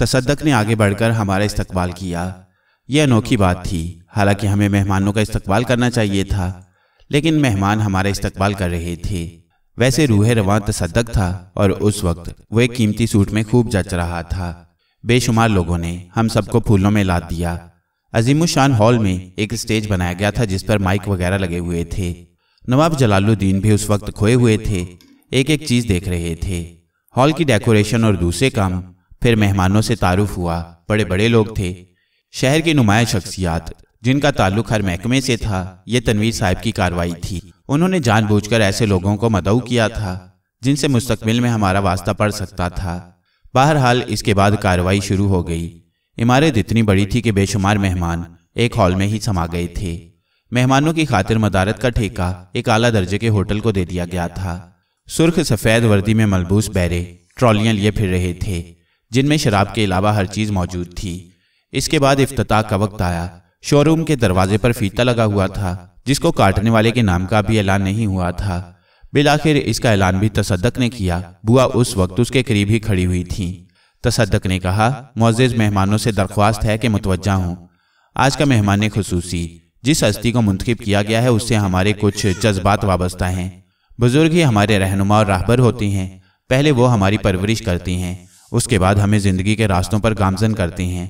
तसदक ने आगे बढ़कर हमारा इस्तकबाल किया यह अनोखी बात थी हालांकि हमें मेहमानों का इस्तकबाल करना चाहिए था लेकिन मेहमान हमारा इस्तकबाल कर रहे थे वैसे रूहे रवान तसदक था और उस वक्त वह एक कीमती सूट में खूब जच रहा था बेशुमार लोगों ने हम सबको फूलों में लाद दिया अजीमुशान हॉल में एक स्टेज बनाया गया था जिस पर माइक वगैरह लगे हुए थे नवाब जलालुद्दीन भी उस वक्त खोए हुए थे एक एक चीज देख रहे थे हॉल की डेकोरेशन और दूसरे काम फिर मेहमानों से तारुफ हुआ बड़े बड़े लोग थे शहर के नुमाया शख्सियात जिनका ताल्लुक हर महकमे से था ये तनवीर साहब की कार्रवाई थी उन्होंने जानबूझकर ऐसे लोगों को मदऊ किया था जिनसे मुस्तकबिल में हमारा वास्ता पड़ सकता था बहरहाल इसके बाद कार्रवाई शुरू हो गई इमारत इतनी बड़ी थी कि बेशुमार मेहमान एक हॉल में ही समा गए थे मेहमानों की खातिर मदारत का ठेका एक आला दर्जे के होटल को दे दिया गया था सुर्ख सफ़ेद वर्दी में मलबूस बैरे ट्रॉलियां लिए फिर रहे थे जिनमें शराब के अलावा हर चीज़ मौजूद थी इसके बाद इफ्तः का वक्त आया शोरूम के दरवाजे पर फीता लगा हुआ था जिसको काटने वाले के नाम का भी ऐलान नहीं हुआ था बिलाखिर इसका ऐलान भी तसदक ने किया बुआ उस वक्त उसके करीब ही खड़ी हुई थी तसदक ने कहा मोजेज मेहमानों से दरख्वास्त है कि मुतवजा हूँ आज का मेहमान खसूसी जिस हस्ती को मुंतखब किया गया है उससे हमारे कुछ जज्बात वाबस्ता हैं बुजुर्ग ही हमारे रहनुमा और राहबर होती हैं पहले वो हमारी परवरिश करती हैं उसके बाद हमें ज़िंदगी के रास्तों पर गामजन करते हैं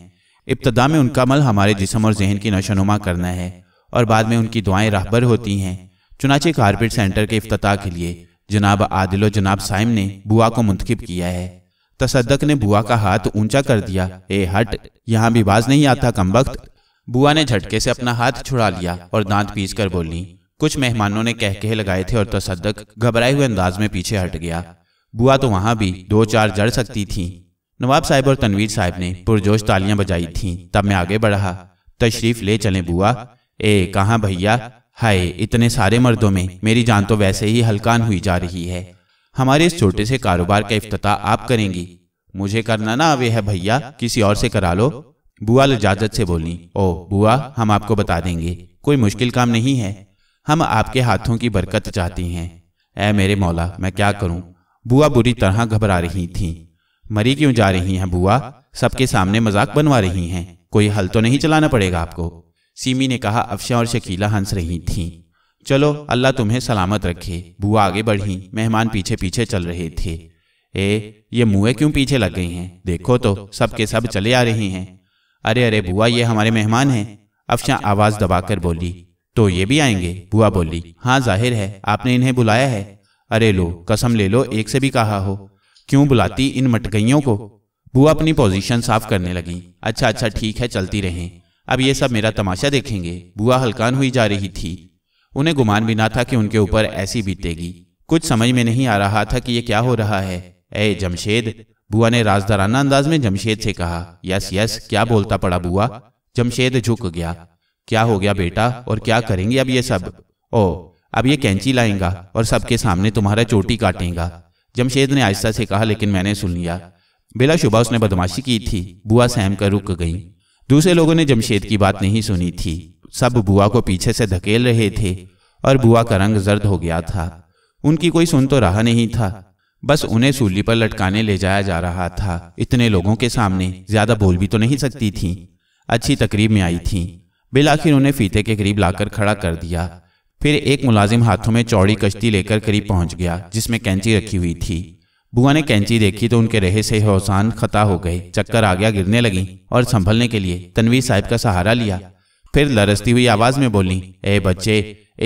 इब्तदा में उनका मल हमारे जिसम और जहन की नशोनुमा करना है और बाद में उनकी दुआएं राहबर होती हैं चुनाचे कारपेट सेंटर के अफ्ताह के लिए जनाब आदिल और जनाब साइम ने बुआ को मुंतखब किया है तसदक ने बुआ का हाथ ऊंचा कर दिया ए हट यहाँ भी बाज नहीं आता कम वक्त बुआ ने झटके से अपना हाथ छुड़ा लिया और दांत पीस कर बोली कुछ मेहमानों ने कहकहे लगाए थे और तसदक घबराए हुए अंदाज में पीछे हट गया बुआ तो वहाँ भी दो चार जड़ सकती थीं नवाब साहब और तनवीर साहब ने पुरजोश तालियां बजाई थीं तब मैं आगे बढ़ा तशरीफ ले चले बुआ ए कहा भैया हाय इतने सारे मर्दों में मेरी जान तो वैसे ही हलकान हुई जा रही है हमारे इस छोटे से कारोबार का इफ्त आप करेंगी मुझे करना ना आवे है भैया किसी और से करा लो बुआ लजाजत से बोली ओ बुआ हम आपको बता देंगे कोई मुश्किल काम नहीं है हम आपके हाथों की बरकत चाहती हैं ऐ मेरे मौला मैं क्या करूं बुआ बुरी तरह घबरा रही थीं। मरी क्यों जा रही हैं बुआ सबके सामने मजाक बनवा रही हैं कोई हल तो नहीं चलाना पड़ेगा आपको सीमी ने कहा अफशा और शकीला हंस रही थीं। चलो अल्लाह तुम्हें सलामत रखे बुआ आगे बढ़ी मेहमान पीछे पीछे चल रहे थे ए ये मुँह क्यों पीछे लग गई हैं देखो तो सब के सब चले आ रहे हैं अरे अरे बुआ ये हमारे मेहमान हैं अफशा आवाज दबाकर बोली तो ये भी आएंगे बुआ बोली हाँ जाहिर है आपने इन्हें बुलाया है अरे लो कसम ले लो एक से भी कहा हो क्यों बुलाती इन मटकइयों को बुआ अपनी पोजीशन साफ करने लगी अच्छा अच्छा ठीक है चलती रहें अब ये सब मेरा तमाशा देखेंगे बुआ हलकान हुई जा रही थी उन्हें गुमान भी ना था कि उनके ऊपर ऐसी बीतेगी कुछ समझ में नहीं आ रहा था कि ये क्या हो रहा है ए जमशेद बुआ ने राजदाराना अंदाज में जमशेद से कहा यस यस क्या बोलता पड़ा बुआ जमशेद झुक गया क्या हो गया बेटा और क्या करेंगे अब ये सब ओ अब ये कैंची लाएगा और सबके सामने तुम्हारा चोटी काटेगा जमशेद ने आहिस्ता से कहा लेकिन मैंने सुन लिया बेलाशुबा उसने बदमाशी की थी बुआ सहम कर रुक गई दूसरे लोगों ने जमशेद की बात नहीं सुनी थी सब बुआ को पीछे से धकेल रहे थे और बुआ का रंग जर्द हो गया था उनकी कोई सुन तो रहा नहीं था बस उन्हें सूली पर लटकाने ले जाया जा रहा था इतने लोगों के सामने ज्यादा बोल भी तो नहीं सकती थी अच्छी तकरीब में आई थी बिलाखिर उन्हें फीते के करीब लाकर खड़ा कर दिया फिर एक मुलाजिम हाथों में चौड़ी कश्ती लेकर करीब पहुंच गया जिसमें कैंची रखी हुई थी बुआ ने कैंची देखी तो उनके रहे से हौसान खता हो गए चक्कर आ गया गिरने लगी और संभलने के लिए तनवीर साहब का सहारा लिया फिर लरसती हुई आवाज में बोली ए बच्चे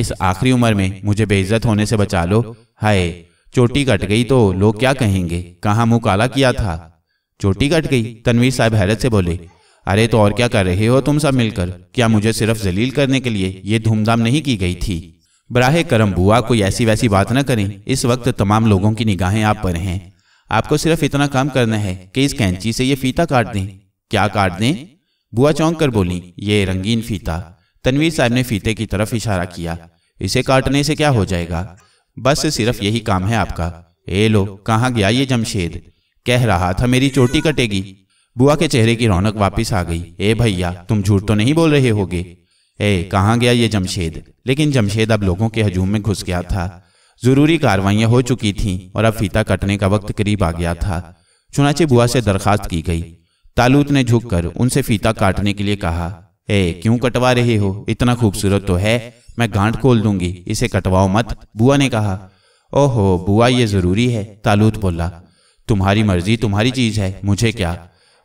इस आखिरी उम्र में मुझे बेइज्जत होने से बचा लो हाय चोटी कट गई तो लोग क्या कहेंगे कहाँ मुंह काला किया था चोटी कट गई तनवीर साहब हैरत से बोले अरे तो और क्या कर रहे हो तुम सब मिलकर क्या मुझे सिर्फ जलील करने के लिए ये धूमधाम नहीं की गई थी बराह करम बुआ कोई ऐसी वैसी बात न करें इस वक्त तमाम लोगों की निगाहें आप पर हैं आपको सिर्फ इतना काम करना है कि इस कैंची से ये फीता काट दें क्या काट दें बुआ चौंक कर बोली ये रंगीन फीता तनवीर साहब ने फीते की तरफ इशारा किया इसे काटने से क्या हो जाएगा बस सिर्फ यही काम है आपका ए लो कहाँ गया ये जमशेद कह रहा था मेरी चोटी कटेगी बुआ के चेहरे की रौनक वापस आ गई ए भैया तुम झूठ तो नहीं बोल रहे होगे ए कहाँ गया ये जमशेद लेकिन जमशेद अब लोगों के हजूम में घुस गया था जरूरी कार्रवाइयां हो चुकी थीं और अब फीता कटने का वक्त करीब आ गया था चुनाचे बुआ से दरखास्त की गई तालूत ने झुककर उनसे फीता काटने के लिए कहा ए क्यों कटवा रहे हो इतना खूबसूरत तो है मैं गांठ खोल दूंगी इसे कटवाओ मत बुआ ने कहा ओहो बुआ ये जरूरी है तालूत बोला तुम्हारी मर्जी तुम्हारी चीज है मुझे क्या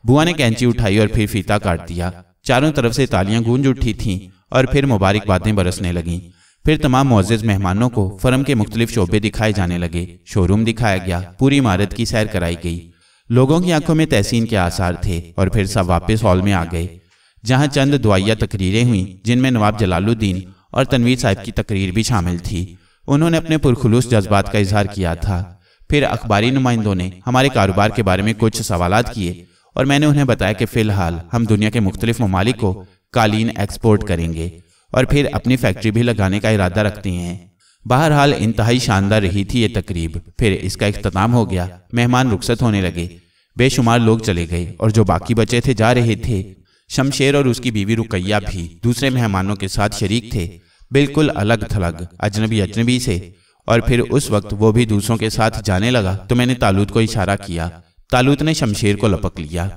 बुआ ने कैंची उठाई और फिर फीता काट दिया चारों तरफ से तालियां गूंज उठी थीं और फिर मुबारकबादें बरसने लगीं फिर तमाम मोजिज मेहमानों को फर्म के मुख्तलिफ शोबे दिखाए जाने लगे शोरूम दिखाया गया पूरी इमारत की सैर कराई गई लोगों की आंखों में तहसीन के आसार थे और फिर सब वापस हॉल में आ गए जहां चंद दुआया तकरीरें हुई जिनमें नवाब जलालुद्दीन और तनवीर साहब की तकरीर भी शामिल थी उन्होंने अपने पुरखलूस जज्बात का इजहार किया था फिर अखबारी नुमाइंदों ने हमारे कारोबार के बारे में कुछ सवाल किए और मैंने उन्हें बताया कि फ़िलहाल हम दुनिया के मुख्तलिफ ममालिक को कालीन एक्सपोर्ट करेंगे और फिर अपनी फैक्ट्री भी लगाने का इरादा रखते हैं बहरहाल इंतहाई शानदार रही थी ये तकरीब फिर इसका अख्ताम हो गया मेहमान रुखसत होने लगे बेशुमार लोग चले गए और जो बाकी बचे थे जा रहे थे शमशेर और उसकी बीवी रुकैया भी दूसरे मेहमानों के साथ शरीक थे बिल्कुल अलग थलग अजनबी अजनबी से और फिर उस वक्त वो भी दूसरों के साथ जाने लगा तो मैंने तालुद को इशारा किया तालूत ने शमशेर को लपक लिया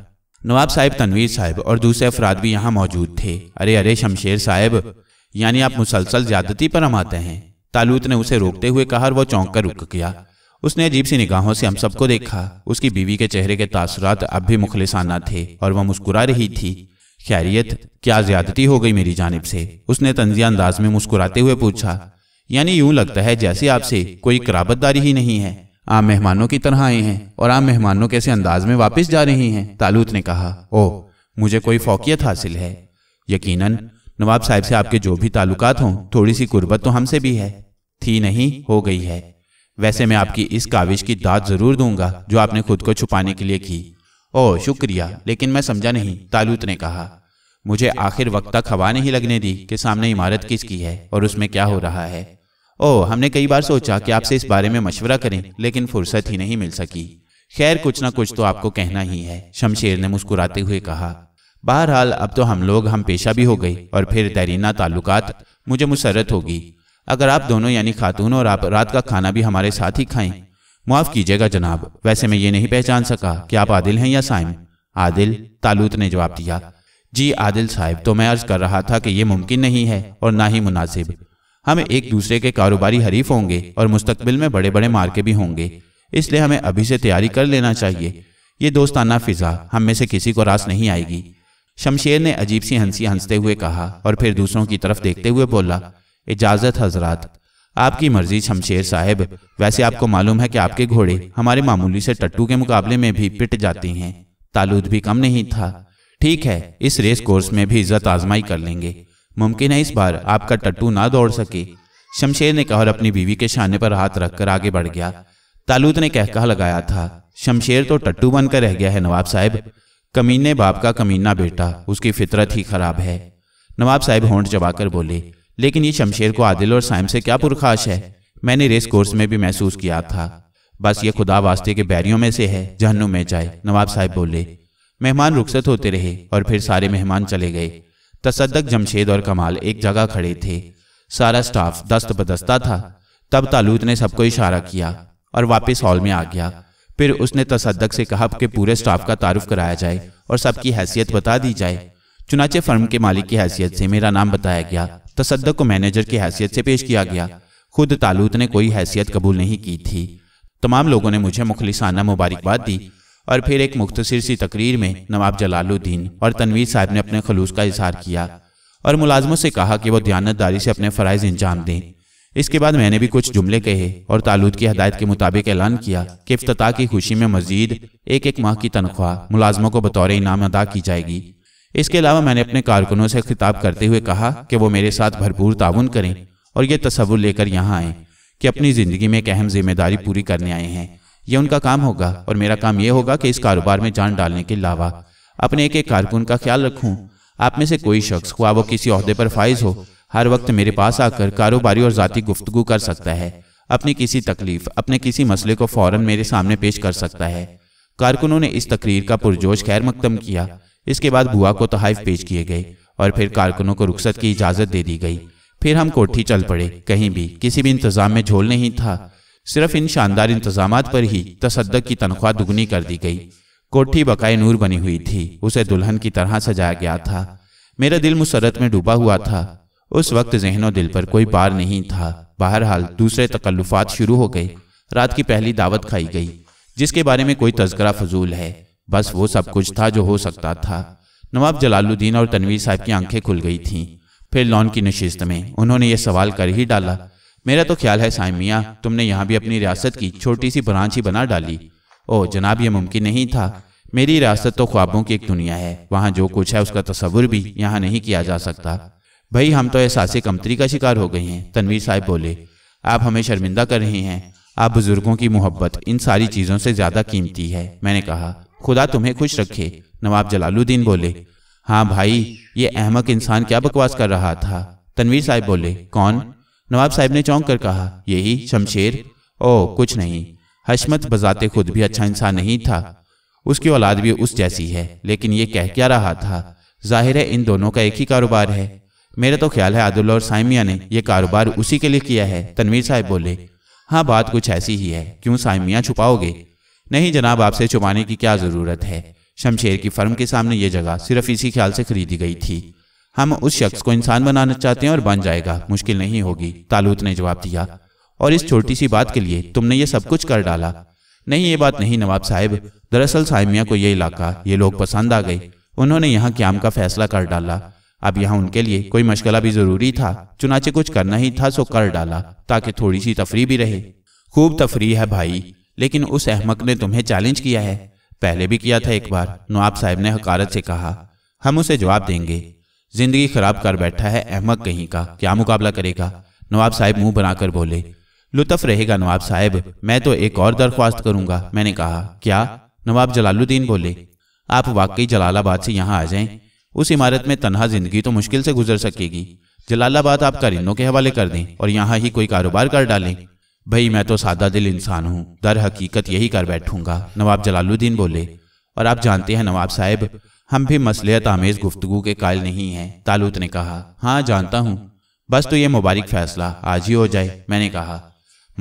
नवाब साहब तनवीर साहब और दूसरे अफराद भी यहाँ मौजूद थे अरे अरे शमशेर साहब यानी आप मुसलसल ज्यादती पर हम आते हैं तालूत ने उसे रोकते हुए कहा और वह चौंक कर रुक गया उसने अजीब सी निगाहों से हम सबको देखा उसकी बीवी के चेहरे के तासरात अब भी मुखलिसाना थे और वह मुस्कुरा रही थी खैरियत क्या ज्यादती हो गई मेरी जानब से उसने तंजिया अंदाज में मुस्कुराते हुए पूछा यानी यूं लगता है जैसे आपसे कोई कराबतदारी ही नहीं है आम मेहमानों की तरह आए हैं और आम मेहमानों के ऐसे अंदाज में वापस जा रही हैं तालूत ने कहा ओह मुझे कोई फौकियत हासिल है यकीनन नवाब साहब से आपके जो भी ताल्लुकात हों थोड़ी सी गुर्बत तो हमसे भी है थी नहीं हो गई है वैसे मैं आपकी इस काविश की दाद जरूर दूंगा जो आपने खुद को छुपाने के लिए की ओह शुक्रिया लेकिन मैं समझा नहीं तालूत ने कहा मुझे आखिर वक्त तक हवा नहीं लगने दी कि सामने इमारत किसकी है और उसमें क्या हो रहा है ओह हमने कई बार सोचा कि आपसे इस बारे में मशवरा करें लेकिन फुर्सत ही नहीं मिल सकी खैर कुछ ना कुछ तो आपको कहना ही है शमशेर ने मुस्कुराते हुए कहा बहरहाल अब तो हम लोग हम पेशा भी हो गए और फिर तरीना ताल्लुकात मुझे मुसरत होगी अगर आप दोनों यानी खातून और आप रात का खाना भी हमारे साथ ही खाएं माफ़ कीजिएगा जनाब वैसे मैं ये नहीं पहचान सका कि आप आदिल हैं या साइम आदिल तालूत ने जवाब दिया जी आदिल साहब तो मैं अर्ज कर रहा था कि ये मुमकिन नहीं है और ना ही मुनासिब हम एक दूसरे के कारोबारी हरीफ होंगे और मुस्तकबिल में बड़े बड़े मार्के भी होंगे इसलिए हमें अभी से तैयारी कर लेना चाहिए ये दोस्ताना फिजा हम में से किसी को रास नहीं आएगी शमशेर ने अजीब सी हंसी हंसते हुए कहा और फिर दूसरों की तरफ देखते हुए बोला इजाज़त हजरात आपकी मर्जी शमशेर साहब वैसे आपको मालूम है कि आपके घोड़े हमारे मामूली से टट्टू के मुकाबले में भी पिट जाते हैं तालुद भी कम नहीं था ठीक है इस रेस कोर्स में भी इज्जत आजमाई कर लेंगे मुमकिन है इस बार आपका टट्टू ना दौड़ सके शमशेर ने कहा और अपनी बीवी के शाने पर हाथ रखकर आगे बढ़ गया तालूत ने कहका लगाया था शमशेर तो टट्टू बनकर रह गया है नवाब साहब कमीने बाप का कमीना बेटा उसकी फितरत ही खराब है नवाब साहब होंठ जबाकर बोले लेकिन ये शमशेर को आदिल और साइम से क्या पुरखाश है मैंने रेस कोर्स में भी महसूस किया था बस ये खुदा वास्ते के बैरियों में से है जहनु में जाए नवाब साहब बोले मेहमान रुखसत होते रहे और फिर सारे मेहमान चले गए तसदक जमशेद और कमाल एक जगह खड़े थे सारा स्टाफ दस्त बदस्ता था तब तालूत ने सबको इशारा किया और वापस हॉल में आ गया फिर उसने तसदक से कहा कि पूरे स्टाफ का तारुफ कराया जाए और सबकी हैसियत बता दी जाए चुनाचे फर्म के मालिक की हैसियत से मेरा नाम बताया गया तसदक को मैनेजर की हैसियत से पेश किया गया खुद तालूत ने कोई हैसियत कबूल नहीं की थी तमाम लोगों ने मुझे मुखलिसाना मुबारकबाद दी और फिर एक मुख्तर सी तकरीर में नवाब जलालुद्दीन और तनवीर साहब ने अपने खलूस का इजहार किया और मुलाजमों से कहा कि वह दयानतदारी से अपने फ़रज़ अंजाम दें इसके बाद मैंने भी कुछ जुमले कहे और तालुद की हदायत के मुताबिक ऐलान किया कि अफ्ताह की खुशी में मजीद एक एक माह की तनख्वाह मुलाजमों को बतौर इनाम अदा की जाएगी इसके अलावा मैंने अपने कारकुनों से खिताब करते हुए कहा कि वो मेरे साथ भरपूर ताउन करें और ये तस्वुर लेकर यहाँ आएँ कि अपनी ज़िंदगी में एक अहम जिम्मेदारी पूरी करने आए हैं ये उनका काम होगा और मेरा काम यह होगा कि इस कारोबार में जान डालने के अलावा अपने एक एक कारकुन का ख्याल रखूं आप में से कोई शख्स हुआ वो किसी अहदे पर फाइज हो हर वक्त मेरे पास आकर कारोबारी और ज़ाती गुफ्तगु कर सकता है अपनी किसी तकलीफ अपने किसी मसले को फौरन मेरे सामने पेश कर सकता है कारकुनों ने इस तकरीर का पुरजोश खैर मकदम किया इसके बाद बुआ को तहाइफ पेश किए गए और फिर कारकुनों को रुख्सत की इजाज़त दे दी गई फिर हम कोठी चल पड़े कहीं भी किसी भी इंतज़ाम में झोल नहीं था सिर्फ इन शानदार इंतजाम पर ही तसदक की तनख्वाह दुगनी कर दी गई कोठी बकाए नूर बनी हुई थी उसे दुल्हन की तरह सजाया गया था मेरा दिल मुसरत में डूबा हुआ था उस वक्त जहनो दिल पर कोई पार नहीं था बहरहाल दूसरे तकल्लुफात शुरू हो गए रात की पहली दावत खाई गई जिसके बारे में कोई तस्करा फजूल है बस वो सब कुछ था जो हो सकता था नवाब जलालुद्दीन और तनवीर साहब की आंखें खुल गई थीं फिर लॉन की नशिस्त में उन्होंने ये सवाल कर ही डाला मेरा तो ख्याल है साइमिया तुमने यहाँ भी अपनी रियासत की छोटी सी ब्रांच ही बना डाली ओ जनाब ये मुमकिन नहीं था मेरी रियासत तो ख्वाबों की एक दुनिया है वहाँ जो कुछ है उसका तस्वुर भी यहाँ नहीं किया जा सकता भाई हम तो एहसास कमतरी का शिकार हो गए हैं तनवीर साहब बोले आप हमें शर्मिंदा कर रहे हैं आप बुजुर्गों की मोहब्बत इन सारी चीज़ों से ज़्यादा कीमती है मैंने कहा खुदा तुम्हें खुश रखे नवाब जलालुद्दीन बोले हाँ भाई ये अहमक इंसान क्या बकवास कर रहा था तनवीर साहब बोले कौन नवाब साहब ने चौंक कर कहा यही शमशेर ओह कुछ नहीं हशमत बजाते खुद भी अच्छा इंसान नहीं था उसकी औलाद भी उस जैसी है लेकिन ये कह क्या रहा था जाहिर है इन दोनों का एक ही कारोबार है मेरा तो ख्याल है आदिल और साइमिया ने यह कारोबार उसी के लिए किया है तनवीर साहब बोले हाँ बात कुछ ऐसी ही है क्यों साइमिया छुपाओगे नहीं जनाब आपसे छुपाने की क्या ज़रूरत है शमशेर की फर्म के सामने ये जगह सिर्फ इसी ख्याल से खरीदी गई थी हम उस शख्स को इंसान बनाना चाहते हैं और बन जाएगा मुश्किल नहीं होगी तालूत ने जवाब दिया और इस छोटी सी बात के लिए तुमने ये सब कुछ कर डाला नहीं ये बात नहीं नवाब साहब दरअसल साइमिया को ये इलाका ये लोग पसंद आ गए उन्होंने यहाँ क्याम का फैसला कर डाला अब यहाँ उनके लिए कोई मशगला भी जरूरी था चुनाचे कुछ करना ही था सो कर डाला ताकि थोड़ी सी तफरी भी रहे खूब तफरी है भाई लेकिन उस अहमक ने तुम्हें चैलेंज किया है पहले भी किया था एक बार नवाब साहब ने हकारत से कहा हम उसे जवाब देंगे जिंदगी खराब कर बैठा है अहमद कहीं का क्या मुकाबला करेगा नवाब साहब मुंह बनाकर बोले लुत्फ रहेगा नवाब साहब मैं तो एक और दरख्वास्त करूंगा मैंने कहा क्या नवाब जलालुद्दीन बोले आप वाकई जलालाबाद से यहाँ आ जाए उस इमारत में तनहा जिंदगी तो मुश्किल से गुजर सकेगी जलालाबाद आप करिंदों के हवाले कर दें और यहाँ ही कोई कारोबार कर डालें भाई मैं तो सादा दिल इंसान हूँ दर हकीकत यही कर बैठूंगा नवाब जलालुद्दीन बोले और आप जानते हैं नवाब साहब हम भी मसलहत आमेज गुफ्तगु के कायल नहीं हैं तालुत ने कहा हाँ जानता हूँ बस तो ये मुबारक फैसला आज ही हो जाए मैंने कहा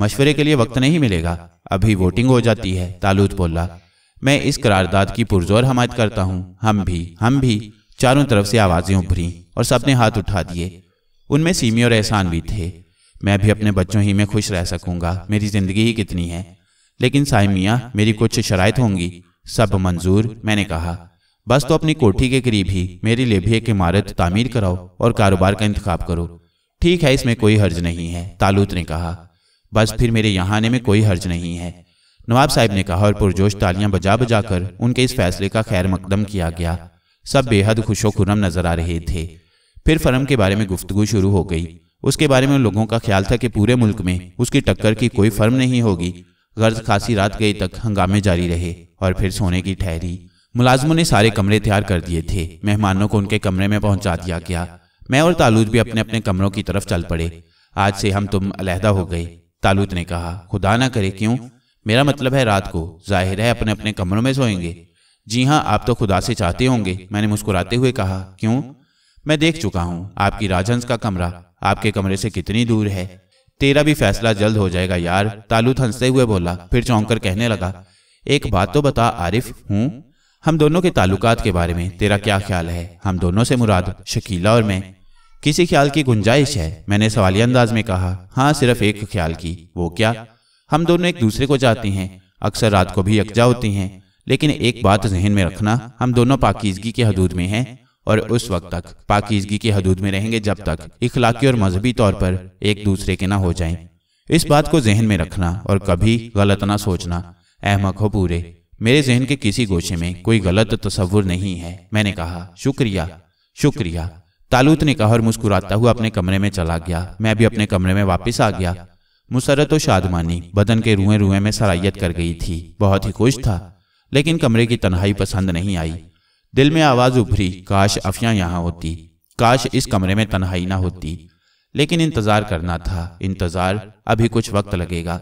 मशवरे के लिए वक्त नहीं मिलेगा अभी वोटिंग हो जाती है तालुत बोला मैं इस करारदाद की पुरजोर हमायत करता हूँ हम भी हम भी चारों तरफ से आवाज़ें उभरी और सबने हाथ उठा दिए उनमें सीमी और एहसान भी थे मैं भी अपने बच्चों ही में खुश रह सकूंगा मेरी ज़िंदगी ही कितनी है लेकिन साइमिया मेरी कुछ शराय होंगी सब मंजूर मैंने कहा बस तो अपनी कोठी के करीब ही मेरे लिए भी एक इमारत तामीर कराओ और कारोबार का इंतखब करो ठीक है इसमें कोई हर्ज नहीं है तालूत ने कहा बस फिर मेरे यहाँ आने में कोई हर्ज नहीं है नवाब साहब ने कहा और पुरजोश तालियां बजा बजा कर उनके इस फैसले का खैर मकदम किया गया सब बेहद खुशो खुरम नजर आ रहे थे फिर फर्म के बारे में गुफ्तगु शुरू हो गई उसके बारे में लोगों का ख्याल था कि पूरे मुल्क में उसकी टक्कर की कोई फर्म नहीं होगी गर्ज खासी रात गई तक हंगामे जारी रहे और फिर सोने की ठहरी मुलाजमों ने सारे कमरे तैयार कर दिए थे मेहमानों को उनके कमरे में पहुंचा दिया गया मैं और तालूद भी अपने अपने कमरों की तरफ चल पड़े आज से हम तुम अलहदा हो गए तालूद ने कहा खुदा ना करे क्यों मेरा मतलब है रात को जाहिर है अपने अपने कमरों में सोएंगे जी हाँ आप तो खुदा से चाहते होंगे मैंने मुस्कुराते हुए कहा क्यों मैं देख चुका हूँ आपकी राजहंस का कमरा आपके कमरे से कितनी दूर है तेरा भी फैसला जल्द हो जाएगा यार तालूद हंसते हुए बोला फिर चौंक कर कहने लगा एक बात तो बता आरिफ हूँ हम दोनों के ताल्लुकात के बारे में तेरा क्या ख्याल है हम दोनों से मुराद शकीला और मैं किसी ख्याल की गुंजाइश है मैंने सवालिया अंदाज में कहा हाँ सिर्फ एक ख्याल की वो क्या हम दोनों एक दूसरे को जाती हैं अक्सर रात को भी यकजा होती हैं लेकिन एक बात जहन में रखना हम दोनों पाकिजगी के हदूद में हैं और उस वक्त तक पाकिजगी के हदूद में रहेंगे जब तक इखलाकी और मजहबी तौर पर एक दूसरे के ना हो जाएं। इस बात को जहन में रखना और कभी गलत ना सोचना अहमक हो पूरे मेरे जहन के किसी गोशे में कोई गलत तस्वुर नहीं है मैंने कहा शुक्रिया शुक्रिया तालूत ने कहा और मुस्कुराता हुआ अपने कमरे में चला गया मैं भी अपने कमरे में वापस आ गया मुसरत और शादमानी बदन के रुए रुए में सरायत कर गई थी बहुत ही खुश था लेकिन कमरे की तन्हाई पसंद नहीं आई दिल में आवाज उभरी काश अफिया यहाँ होती काश इस कमरे में तन्हाई ना होती लेकिन इंतजार करना था इंतजार अभी कुछ वक्त लगेगा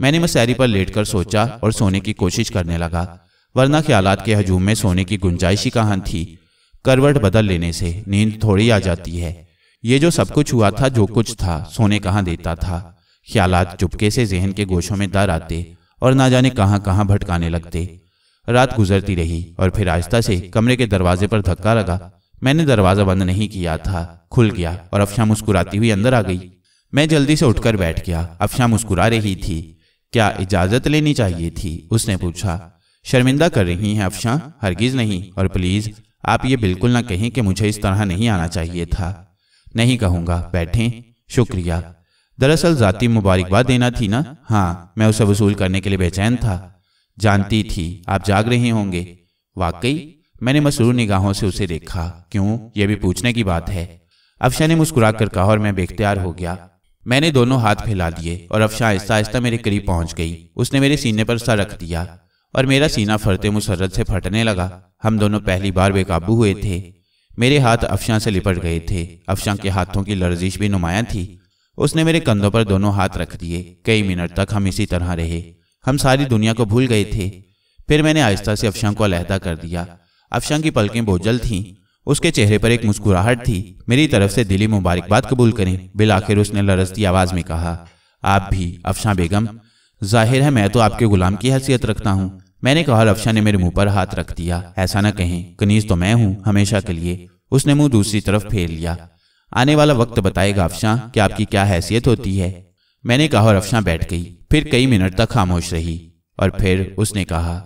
मैंने मसैरी पर लेटकर सोचा और सोने की कोशिश करने लगा वरना ख्यालात के हजूम में सोने की गुंजाइश ही कहाँ थी करवट बदल लेने से नींद थोड़ी आ जाती है ये जो सब कुछ हुआ था जो कुछ था सोने कहाँ देता था ख्यालात चुपके से जहन के गोशों में दर आते और ना जाने कहाँ कहाँ भटकाने लगते रात गुजरती रही और फिर आहिस्ता से कमरे के दरवाजे पर धक्का लगा मैंने दरवाजा बंद नहीं किया था खुल गया और अफशा मुस्कुराती हुई अंदर आ गई मैं जल्दी से उठकर बैठ गया अफशा मुस्कुरा रही थी क्या इजाजत लेनी चाहिए थी उसने पूछा शर्मिंदा कर रही हैं अफशां हरगिज नहीं और प्लीज आप ये बिल्कुल ना कहें कि मुझे इस तरह नहीं आना चाहिए था नहीं कहूंगा बैठें शुक्रिया दरअसल जाती मुबारकबाद देना थी ना हाँ मैं उसे वसूल करने के लिए बेचैन था जानती थी आप जाग रहे होंगे वाकई मैंने मसरूर निगाहों से उसे देखा क्यों यह भी पूछने की बात है अफशा ने मुस्कुरा कर कहा और मैं बेख्तियार हो गया मैंने दोनों हाथ फैला दिए और अफशा आहिस्ता आहिस्ता मेरे करीब पहुंच गई उसने मेरे सीने पर सर रख दिया और मेरा सीना फरते मुसरत से फटने लगा हम दोनों पहली बार बेकाबू हुए थे मेरे हाथ अफशा से लिपट गए थे अफशा के हाथों की लर्जिश भी नुमाया थी उसने मेरे कंधों पर दोनों हाथ रख दिए कई मिनट तक हम इसी तरह रहे हम सारी दुनिया को भूल गए थे फिर मैंने आहिस्ता से अफशा को अलहदा कर दिया अफशा की पलकें बोझल थीं उसके चेहरे पर एक मुस्कुराहट थी मेरी तरफ से दिली मुबारकबाद कबूल करें बिल आखिर उसने लरसती आवाज में कहा आप भी अफशा बेगम जाहिर है मैं तो आपके गुलाम की हैसियत रखता हूँ मैंने कहा और अफशा ने मेरे मुंह पर हाथ रख दिया ऐसा न कहें कनीज तो मैं हूँ हमेशा के लिए उसने मुंह दूसरी तरफ फेर लिया आने वाला वक्त बताएगा अफशा कि आपकी क्या हैसियत होती है मैंने कहा और अफशा बैठ गई फिर कई मिनट तक खामोश रही और फिर उसने कहा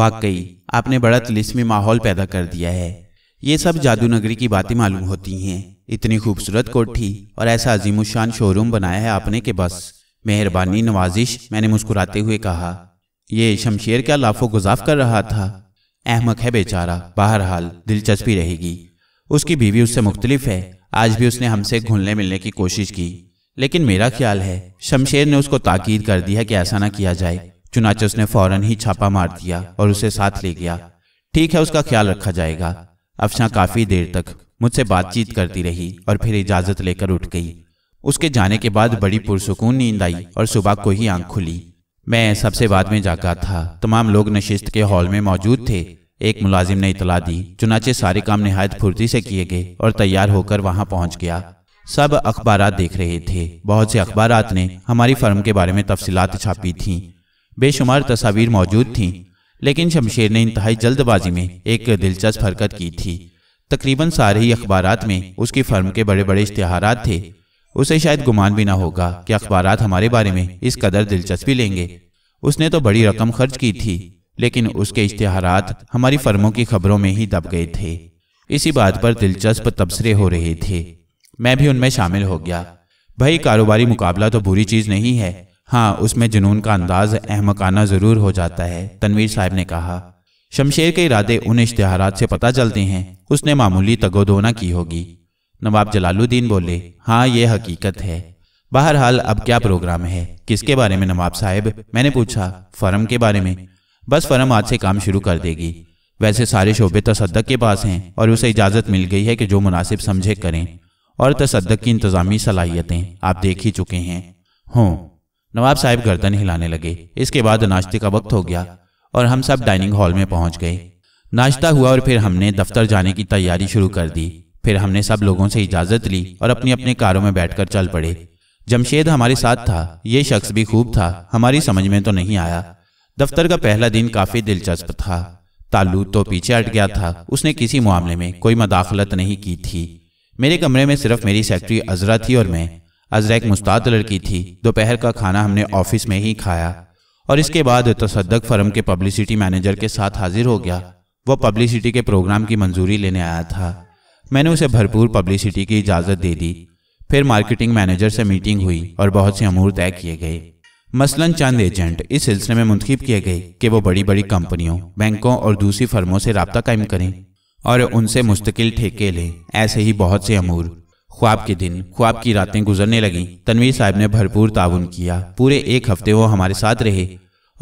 वाकई आपने बड़ा तिलिस्मी माहौल पैदा कर दिया है ये सब जादू नगरी की बातें मालूम होती हैं इतनी खूबसूरत कोठी और ऐसा अजीमुशान शोरूम बनाया है आपने के बस मेहरबानी नवाजिश मैंने मुस्कुराते हुए कहा ये शमशेर क्या लाफो गुजाफ कर रहा था अहमक है बेचारा बहरहाल दिलचस्पी रहेगी उसकी बीवी उससे मुख्तलिफ है आज भी उसने हमसे घुलने मिलने की कोशिश की लेकिन मेरा ख्याल है शमशेर ने उसको ताकीद कर दिया है कि ऐसा ना किया जाए चुनाचे उसने फौरन ही छापा मार दिया और उसे साथ ले गया ठीक है उसका ख्याल रखा जाएगा अफशा काफ़ी देर तक मुझसे बातचीत करती रही और फिर इजाज़त लेकर उठ गई उसके जाने के बाद बड़ी पुरसकून नींद आई और सुबह को ही आंख खुली मैं सबसे बाद में जागा था तमाम लोग नशिस्त के हॉल में मौजूद थे एक मुलाजिम ने इतला दी चुनाचे सारे काम नहायत फुर्ती से किए गए और तैयार होकर वहां पहुंच गया सब अखबार देख रहे थे बहुत से अखबार ने हमारी फर्म के बारे में तफसीत छापी थी बेशुमार तस्वीर मौजूद थीं लेकिन शमशेर ने इंतहाई जल्दबाजी में एक दिलचस्प हरकत की थी तकरीबन सारे ही अखबार में उसकी फर्म के बड़े बड़े इश्तहार थे उसे शायद गुमान भी ना होगा कि अखबार हमारे बारे में इस कदर दिलचस्पी लेंगे उसने तो बड़ी रकम खर्च की थी लेकिन उसके इश्तहार हमारी फर्मों की खबरों में ही दब गए थे इसी बात पर दिलचस्प तबसरे हो रहे थे मैं भी उनमें शामिल हो गया भाई कारोबारी मुकाबला तो बुरी चीज़ नहीं है हाँ उसमें जुनून का अंदाज अहमकाना ज़रूर हो जाता है तनवीर साहब ने कहा शमशेर के इरादे उन इश्तहारात से पता चलते हैं उसने मामूली तगोदोना की होगी नवाब जलालुद्दीन बोले हाँ ये हकीकत है बहरहाल अब क्या प्रोग्राम है किसके बारे में नवाब साहब मैंने पूछा फर्म के बारे में बस फर्म आज से काम शुरू कर देगी वैसे सारे शोबे तसदक के पास हैं और उसे इजाज़त मिल गई है कि जो मुनासिब समझे करें और तसदक की इंतज़ामी सलाहियतें आप देख ही चुके हैं हों नवाब साहब गर्दन हिलाने लगे इसके बाद नाश्ते का वक्त हो गया और हम सब डाइनिंग हॉल में पहुंच गए नाश्ता हुआ और फिर हमने दफ्तर जाने की तैयारी शुरू कर दी फिर हमने सब लोगों से इजाज़त ली और अपनी अपने कारों में बैठकर चल पड़े जमशेद हमारे साथ था ये शख्स भी खूब था हमारी समझ में तो नहीं आया दफ्तर का पहला दिन काफ़ी दिलचस्प था तालू तो पीछे हट गया था उसने किसी मामले में कोई मदाखलत नहीं की थी मेरे कमरे में सिर्फ मेरी सेक्रेटरी अजरा थी और मैं अजरा एक मुस्ताद लड़की थी दोपहर का खाना हमने ऑफिस में ही खाया और इसके बाद तसदक फर्म के पब्लिसिटी मैनेजर के साथ हाजिर हो गया वह पब्लिसिटी के प्रोग्राम की मंजूरी लेने आया था मैंने उसे भरपूर पब्लिसिटी की इजाज़त दे दी फिर मार्केटिंग मैनेजर से मीटिंग हुई और बहुत से अमूर तय किए गए मसलन चंद एजेंट इस सिलसिले में मुंतखब किए गए कि वो बड़ी बड़ी कंपनियों बैंकों और दूसरी फर्मों से रबता कायम करें और उनसे मुस्तकिल ठेके लें ऐसे ही बहुत से अमूर ख्वाब के दिन ख्वाब की रातें गुजरने लगीं तनवीर साहब ने भरपूर ताउन किया पूरे एक हफ्ते वो हमारे साथ रहे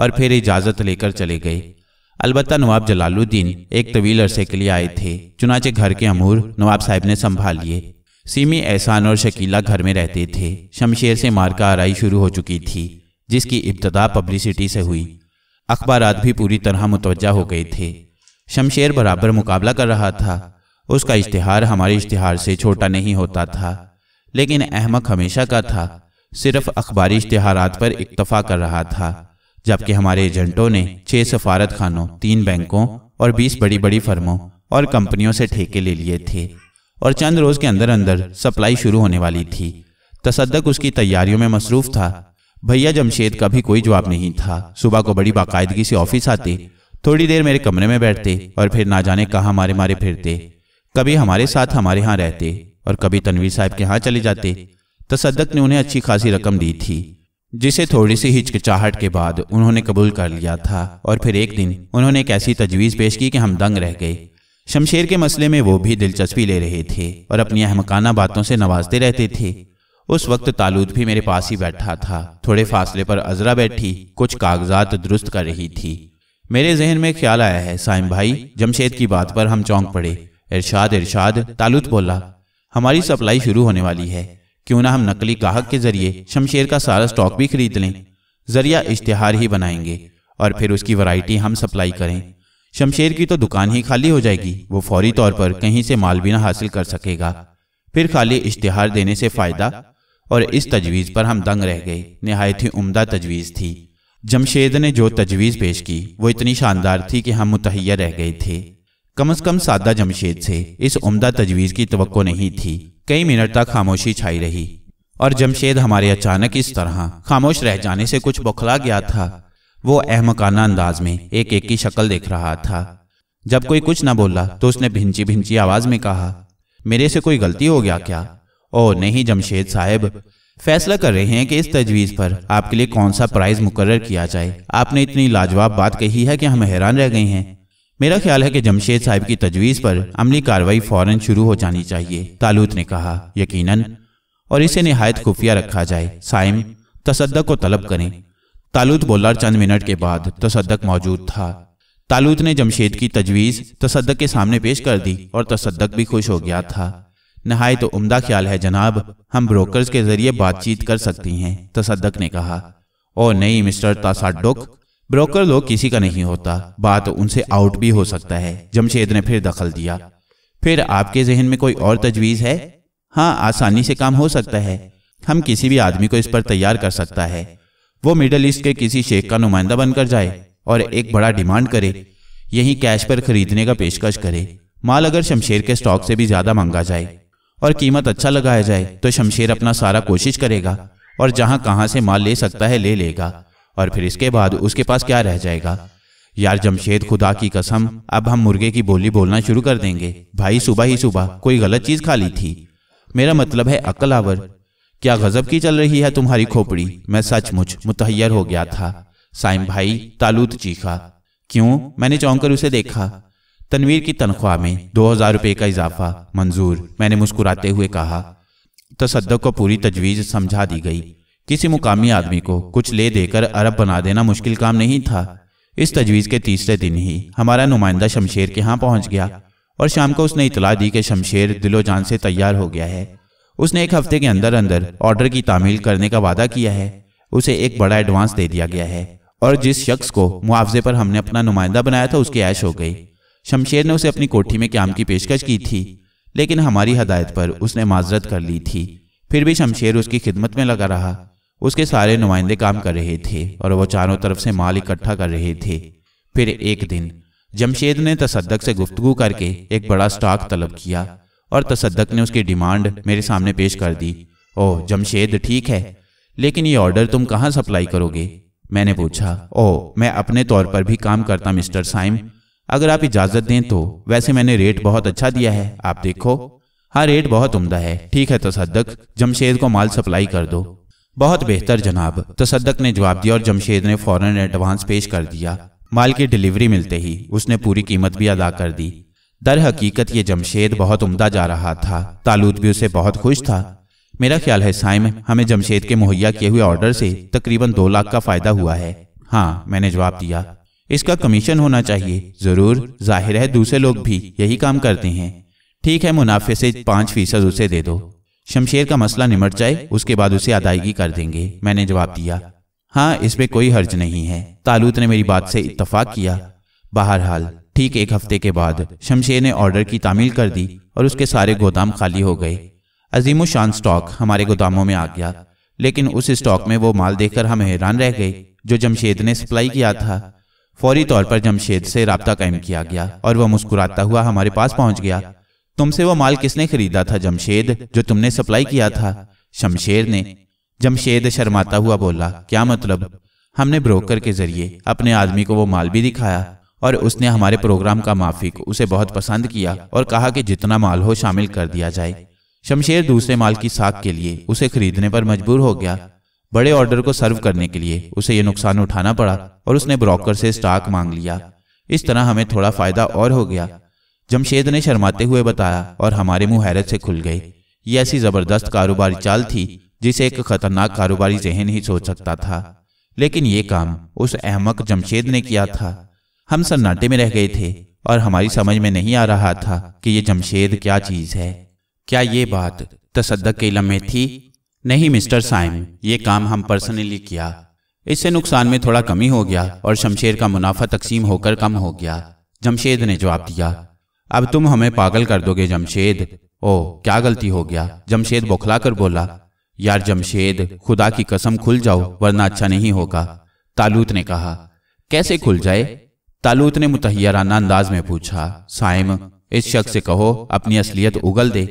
और फिर इजाज़त लेकर चले गए अलबत् नवाब जलालुद्दीन एक तवील अरसे के लिए आए थे चुनाचे घर के अमूर नवाब साहब ने संभाल लिए सीमी एहसान और शकीला घर में रहते थे शमशेर से मार का आराई शुरू हो चुकी थी जिसकी इब्तदा पब्लिसिटी से हुई अखबार भी पूरी तरह मुतवजा हो गए थे शमशेर बराबर मुकाबला कर रहा था उसका इश्तिहार हमारे इश्तिहार से छोटा नहीं होता था लेकिन अहमक हमेशा का था सिर्फ अखबारी इश्तहारात पर इक्तफा कर रहा था जबकि हमारे एजेंटों ने छह सफारत खानों तीन बैंकों और बीस बड़ी बड़ी फर्मों और कंपनियों से ठेके ले लिए थे और चंद रोज़ के अंदर अंदर सप्लाई शुरू होने वाली थी तसदक उसकी तैयारियों में मसरूफ था भैया जमशेद का भी कोई जवाब नहीं था सुबह को बड़ी बाकायदगी से ऑफिस आते थोड़ी देर मेरे कमरे में बैठते और फिर ना जाने कहा मारे मारे फिरते कभी हमारे साथ हमारे यहाँ रहते और कभी तनवीर साहब के यहाँ चले जाते तसदक तो ने उन्हें अच्छी खासी रकम दी थी जिसे थोड़ी सी हिचकिचाहट के बाद उन्होंने कबूल कर लिया था और फिर एक दिन उन्होंने एक ऐसी तजवीज़ पेश की कि हम दंग रह गए शमशेर के मसले में वो भी दिलचस्पी ले रहे थे और अपनी अहमकाना बातों से नवाजते रहते थे उस वक्त तालूद भी मेरे पास ही बैठा था थोड़े फासले पर अजरा बैठी कुछ कागजात दुरुस्त कर रही थी मेरे जहन में ख्याल आया है साइम भाई जमशेद की बात पर हम चौंक पड़े इरशाद इरशाद तालुत बोला हमारी सप्लाई शुरू होने वाली है क्यों ना हम नकली गाहक के जरिए शमशेर का सारा स्टॉक भी खरीद लें जरिया इश्तिहार ही बनाएंगे और फिर उसकी वैरायटी हम सप्लाई करें शमशेर की तो दुकान ही खाली हो जाएगी वो फौरी तौर पर कहीं से माल भी ना हासिल कर सकेगा फिर खाली इश्तिहार देने से फ़ायदा और इस तजवीज़ पर हम दंग रह गए नहायत ही उम्दा तजवीज़ थी जमशेद ने जो तजवीज़ पेश की वो इतनी शानदार थी कि हम मुतहैया रह गए थे कम अज कम सादा जमशेद से इस उम्दा तजवीज़ की तो नहीं थी कई मिनट तक खामोशी छाई रही और जमशेद हमारे अचानक इस तरह खामोश रह जाने से कुछ बौखला गया था वो अहमकाना अंदाज में एक एक की शक्ल देख रहा था जब कोई कुछ ना बोला तो उसने भिंची भिंची आवाज में कहा मेरे से कोई गलती हो गया क्या ओ नहीं जमशेद साहब फैसला कर रहे हैं कि इस तजवीज़ पर आपके लिए कौन सा प्राइज़ मुकर किया जाए आपने इतनी लाजवाब बात कही है कि हम हैरान रह गए हैं मेरा ख्याल है कि जमशेद साहब की तजवीज़ पर अमली कार्रवाई फौरन शुरू हो जानी चाहिए तालूत ने कहा यकीनन और इसे नहायत खुफिया रखा जाए साइम तसद्दक को तलब करें तालूत बोला चंद मिनट के बाद तसद्दक मौजूद था तालूत ने जमशेद की तजवीज़ तसद्दक के सामने पेश कर दी और तसद्दक भी खुश हो गया था नहायत तो उम्दा ख्याल है जनाब हम ब्रोकर्स के जरिए बातचीत कर सकती हैं तसद्दक ने कहा ओ नहीं मिस्टर तासाडुक ब्रोकर लोग किसी का नहीं होता बात उनसे आउट भी हो सकता है जमशेद ने फिर दखल दिया फिर आपके जहन में कोई और तजवीज़ है हाँ आसानी से काम हो सकता है हम किसी भी आदमी को इस पर तैयार कर सकता है वो मिडल ईस्ट के किसी शेख का नुमाइंदा बनकर जाए और एक बड़ा डिमांड करे यही कैश पर खरीदने का पेशकश करे माल अगर शमशेर के स्टॉक से भी ज़्यादा मांगा जाए और कीमत अच्छा लगाया जाए तो शमशेर अपना सारा कोशिश करेगा और जहां कहाँ से माल ले सकता है ले लेगा और फिर इसके बाद उसके पास क्या रह जाएगा यार जमशेद खुदा की कसम अब हम मुर्गे की बोली बोलना शुरू कर देंगे भाई सुबह ही सुबह कोई गलत चीज खा ली थी मेरा मतलब है अकल आवर क्या गजब की चल रही है तुम्हारी खोपड़ी मैं सचमुच मुतहर हो गया था साइम भाई तालूत चीखा क्यों मैंने चौंक कर उसे देखा तनवीर की तनख्वाह में दो हजार रुपये का इजाफा मंजूर मैंने मुस्कुराते हुए कहा तसदक को पूरी तजवीज समझा दी गई किसी मुकामी आदमी को कुछ ले देकर अरब बना देना मुश्किल काम नहीं था इस तजवीज के तीसरे दिन ही हमारा नुमाइंदा शमशेर के यहाँ पहुंच गया और शाम को उसने इतला दी कि शमशेर दिलो जान से तैयार हो गया है उसने एक हफ्ते के अंदर अंदर ऑर्डर की तामील करने का वादा किया है उसे एक बड़ा एडवांस दे दिया गया है और जिस शख्स को मुआवजे पर हमने अपना नुमाइंदा बनाया था उसकी ऐश हो गई शमशेर ने उसे अपनी कोठी में क्याम की पेशकश की थी लेकिन हमारी हदायत पर उसने माजरत कर ली थी फिर भी शमशेर उसकी खिदमत में लगा रहा उसके सारे नुमाइंदे काम कर रहे थे और वो चारों तरफ से माल इकट्ठा कर रहे थे फिर एक दिन जमशेद ने तसदक से गुफ्तगु करके एक बड़ा स्टॉक तलब किया और तसदक ने उसकी डिमांड मेरे सामने पेश कर दी ओह जमशेद ठीक है लेकिन ये ऑर्डर तुम कहाँ सप्लाई करोगे मैंने पूछा ओह मैं अपने तौर पर भी काम करता मिस्टर साइम अगर आप इजाज़त दें तो वैसे मैंने रेट बहुत अच्छा दिया है आप देखो हाँ रेट बहुत उम्दा है ठीक है तसदक जमशेद को माल सप्लाई कर दो बहुत बेहतर जनाब तसदक ने जवाब दिया और जमशेद ने फौरन एडवांस पेश कर दिया माल की डिलीवरी मिलते ही उसने पूरी कीमत भी अदा कर दी दर हकीकत ये जमशेद बहुत उम्दा जा रहा था तालूद भी उसे बहुत खुश था मेरा ख्याल है साइम हमें जमशेद के मुहैया किए हुए ऑर्डर से तकरीबन दो लाख का फायदा हुआ है हाँ मैंने जवाब दिया इसका कमीशन होना चाहिए जरूर जाहिर है दूसरे लोग भी यही काम करते हैं ठीक है मुनाफे से पाँच फीसद उसे दे दो शमशेर का मसला निमट जाए उसके बाद उसे अदायगी कर देंगे मैंने जवाब दिया हाँ इस कोई हर्ज नहीं है तालूत ने मेरी बात से इतफाक किया बहरहाल ठीक एक हफ्ते के बाद शमशेर ने ऑर्डर की तामील कर दी और उसके सारे गोदाम खाली हो गए अजीम शान स्टॉक हमारे गोदामों में आ गया लेकिन उस स्टॉक में वो माल देखकर हम हैरान रह गए जो जमशेद ने सप्लाई किया था फौरी तौर पर जमशेद से रबता कायम किया गया और वह मुस्कुराता हुआ हमारे पास पहुंच गया तुमसे वो माल किसने खरीदा था जमशेद जो तुमने सप्लाई किया था शमशेर ने जमशेद शर्माता हुआ बोला क्या मतलब हमने ब्रोकर के जरिए अपने आदमी को वो माल भी दिखाया और उसने हमारे प्रोग्राम का माफिक उसे बहुत पसंद किया और कहा कि जितना माल हो शामिल कर दिया जाए शमशेर दूसरे माल की साख के लिए उसे खरीदने पर मजबूर हो गया बड़े ऑर्डर को सर्व करने के लिए उसे ये नुकसान उठाना पड़ा और उसने ब्रोकर से स्टॉक मांग लिया इस तरह हमें थोड़ा फायदा और हो गया जमशेद ने शर्माते हुए बताया और हमारे मुंह हैरत से खुल गए ये ऐसी जबरदस्त कारोबारी चाल थी जिसे एक खतरनाक कारोबारी जहन ही सोच सकता था लेकिन ये काम उस अहमक जमशेद ने किया था हम सन्नाटे में रह गए थे और हमारी समझ में नहीं आ रहा था कि ये जमशेद क्या चीज है क्या ये बात तसदक के इलम में थी नहीं मिस्टर साइम ये काम हम पर्सनली किया इससे नुकसान में थोड़ा कमी हो गया और शमशेर का मुनाफा तकसीम होकर कम हो गया जमशेद ने जवाब दिया अब तुम हमें पागल कर दोगे जमशेद ओ क्या गलती हो गया जमशेद बौखला कर बोला यार जमशेद खुदा की कसम खुल जाओ वरना अच्छा नहीं होगा तालूत ने कहा कैसे खुल जाए तालूत ने मुतहराना अंदाज में पूछा साइम इस शख्स से कहो अपनी असलियत उगल दे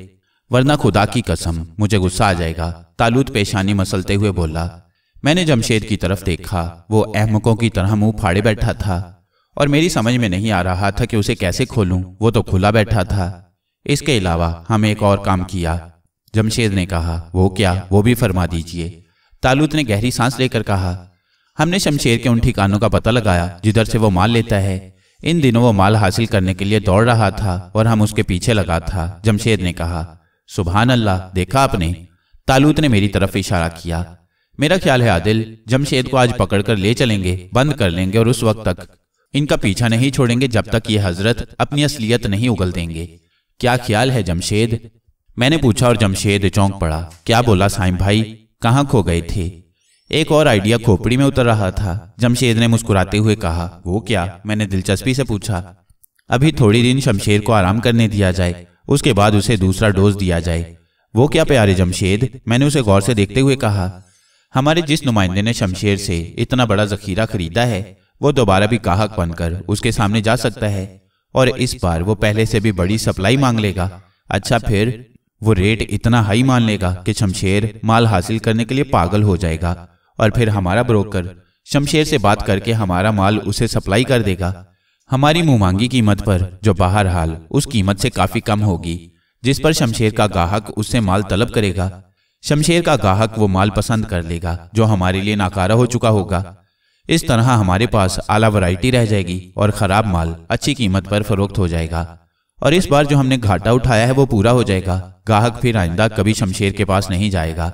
वरना खुदा की कसम मुझे गुस्सा आ जाएगा तालूत पेशानी मसलते हुए बोला मैंने जमशेद की तरफ देखा वो अहमकों की तरह मुंह फाड़े बैठा था और मेरी समझ में नहीं आ रहा था कि उसे कैसे खोलूं वो तो खुला बैठा था इसके अलावा हम एक और काम किया जमशेद ने कहा वो क्या वो भी फरमा दीजिए तालुत ने गहरी सांस लेकर कहा हमने शमशेर के उन ठिकानों का पता लगाया जिधर से वो माल लेता है इन दिनों वो माल हासिल करने के लिए दौड़ रहा था और हम उसके पीछे लगा था जमशेद ने कहा सुबहान अल्लाह देखा आपने तालूत ने मेरी तरफ इशारा किया मेरा ख्याल है आदिल जमशेद को आज पकड़कर ले चलेंगे बंद कर लेंगे और उस वक्त तक इनका पीछा नहीं छोड़ेंगे जब तक ये हजरत अपनी असलियत नहीं उगल देंगे क्या ख्याल है जमशेद मैंने पूछा और जमशेद चौंक पड़ा क्या बोला साइम भाई कहाँ खो गए थे एक और आइडिया खोपड़ी में उतर रहा था जमशेद ने मुस्कुराते हुए कहा वो क्या मैंने दिलचस्पी से पूछा अभी थोड़ी दिन शमशेर को आराम करने दिया जाए उसके बाद उसे दूसरा डोज दिया जाए वो क्या प्यारे जमशेद मैंने उसे गौर से देखते हुए कहा हमारे जिस नुमाइंदे ने शमशेर से इतना बड़ा जखीरा खरीदा है वो दोबारा भी ग्राहक बनकर उसके सामने जा सकता है और इस बार वो पहले से भी बड़ी सप्लाई मांग लेगा अच्छा फिर वो रेट इतना हाई मान लेगा कि शमशेर माल हासिल करने के लिए पागल हो जाएगा और फिर हमारा ब्रोकर शमशेर से बात करके हमारा माल उसे सप्लाई कर देगा हमारी मुंह मांगी कीमत पर जो बाहर हाल उस कीमत से काफी कम होगी जिस पर शमशेर का ग्राहक उससे माल तलब करेगा शमशेर का ग्राहक वो माल पसंद कर लेगा जो हमारे लिए नाकारा हो चुका होगा इस तरह हमारे पास आला वैरायटी रह जाएगी और ख़राब माल अच्छी कीमत पर फरोख्त हो जाएगा और इस बार जो हमने घाटा उठाया है वो पूरा हो जाएगा ग्राहक फिर आइंदा कभी शमशेर के पास नहीं जाएगा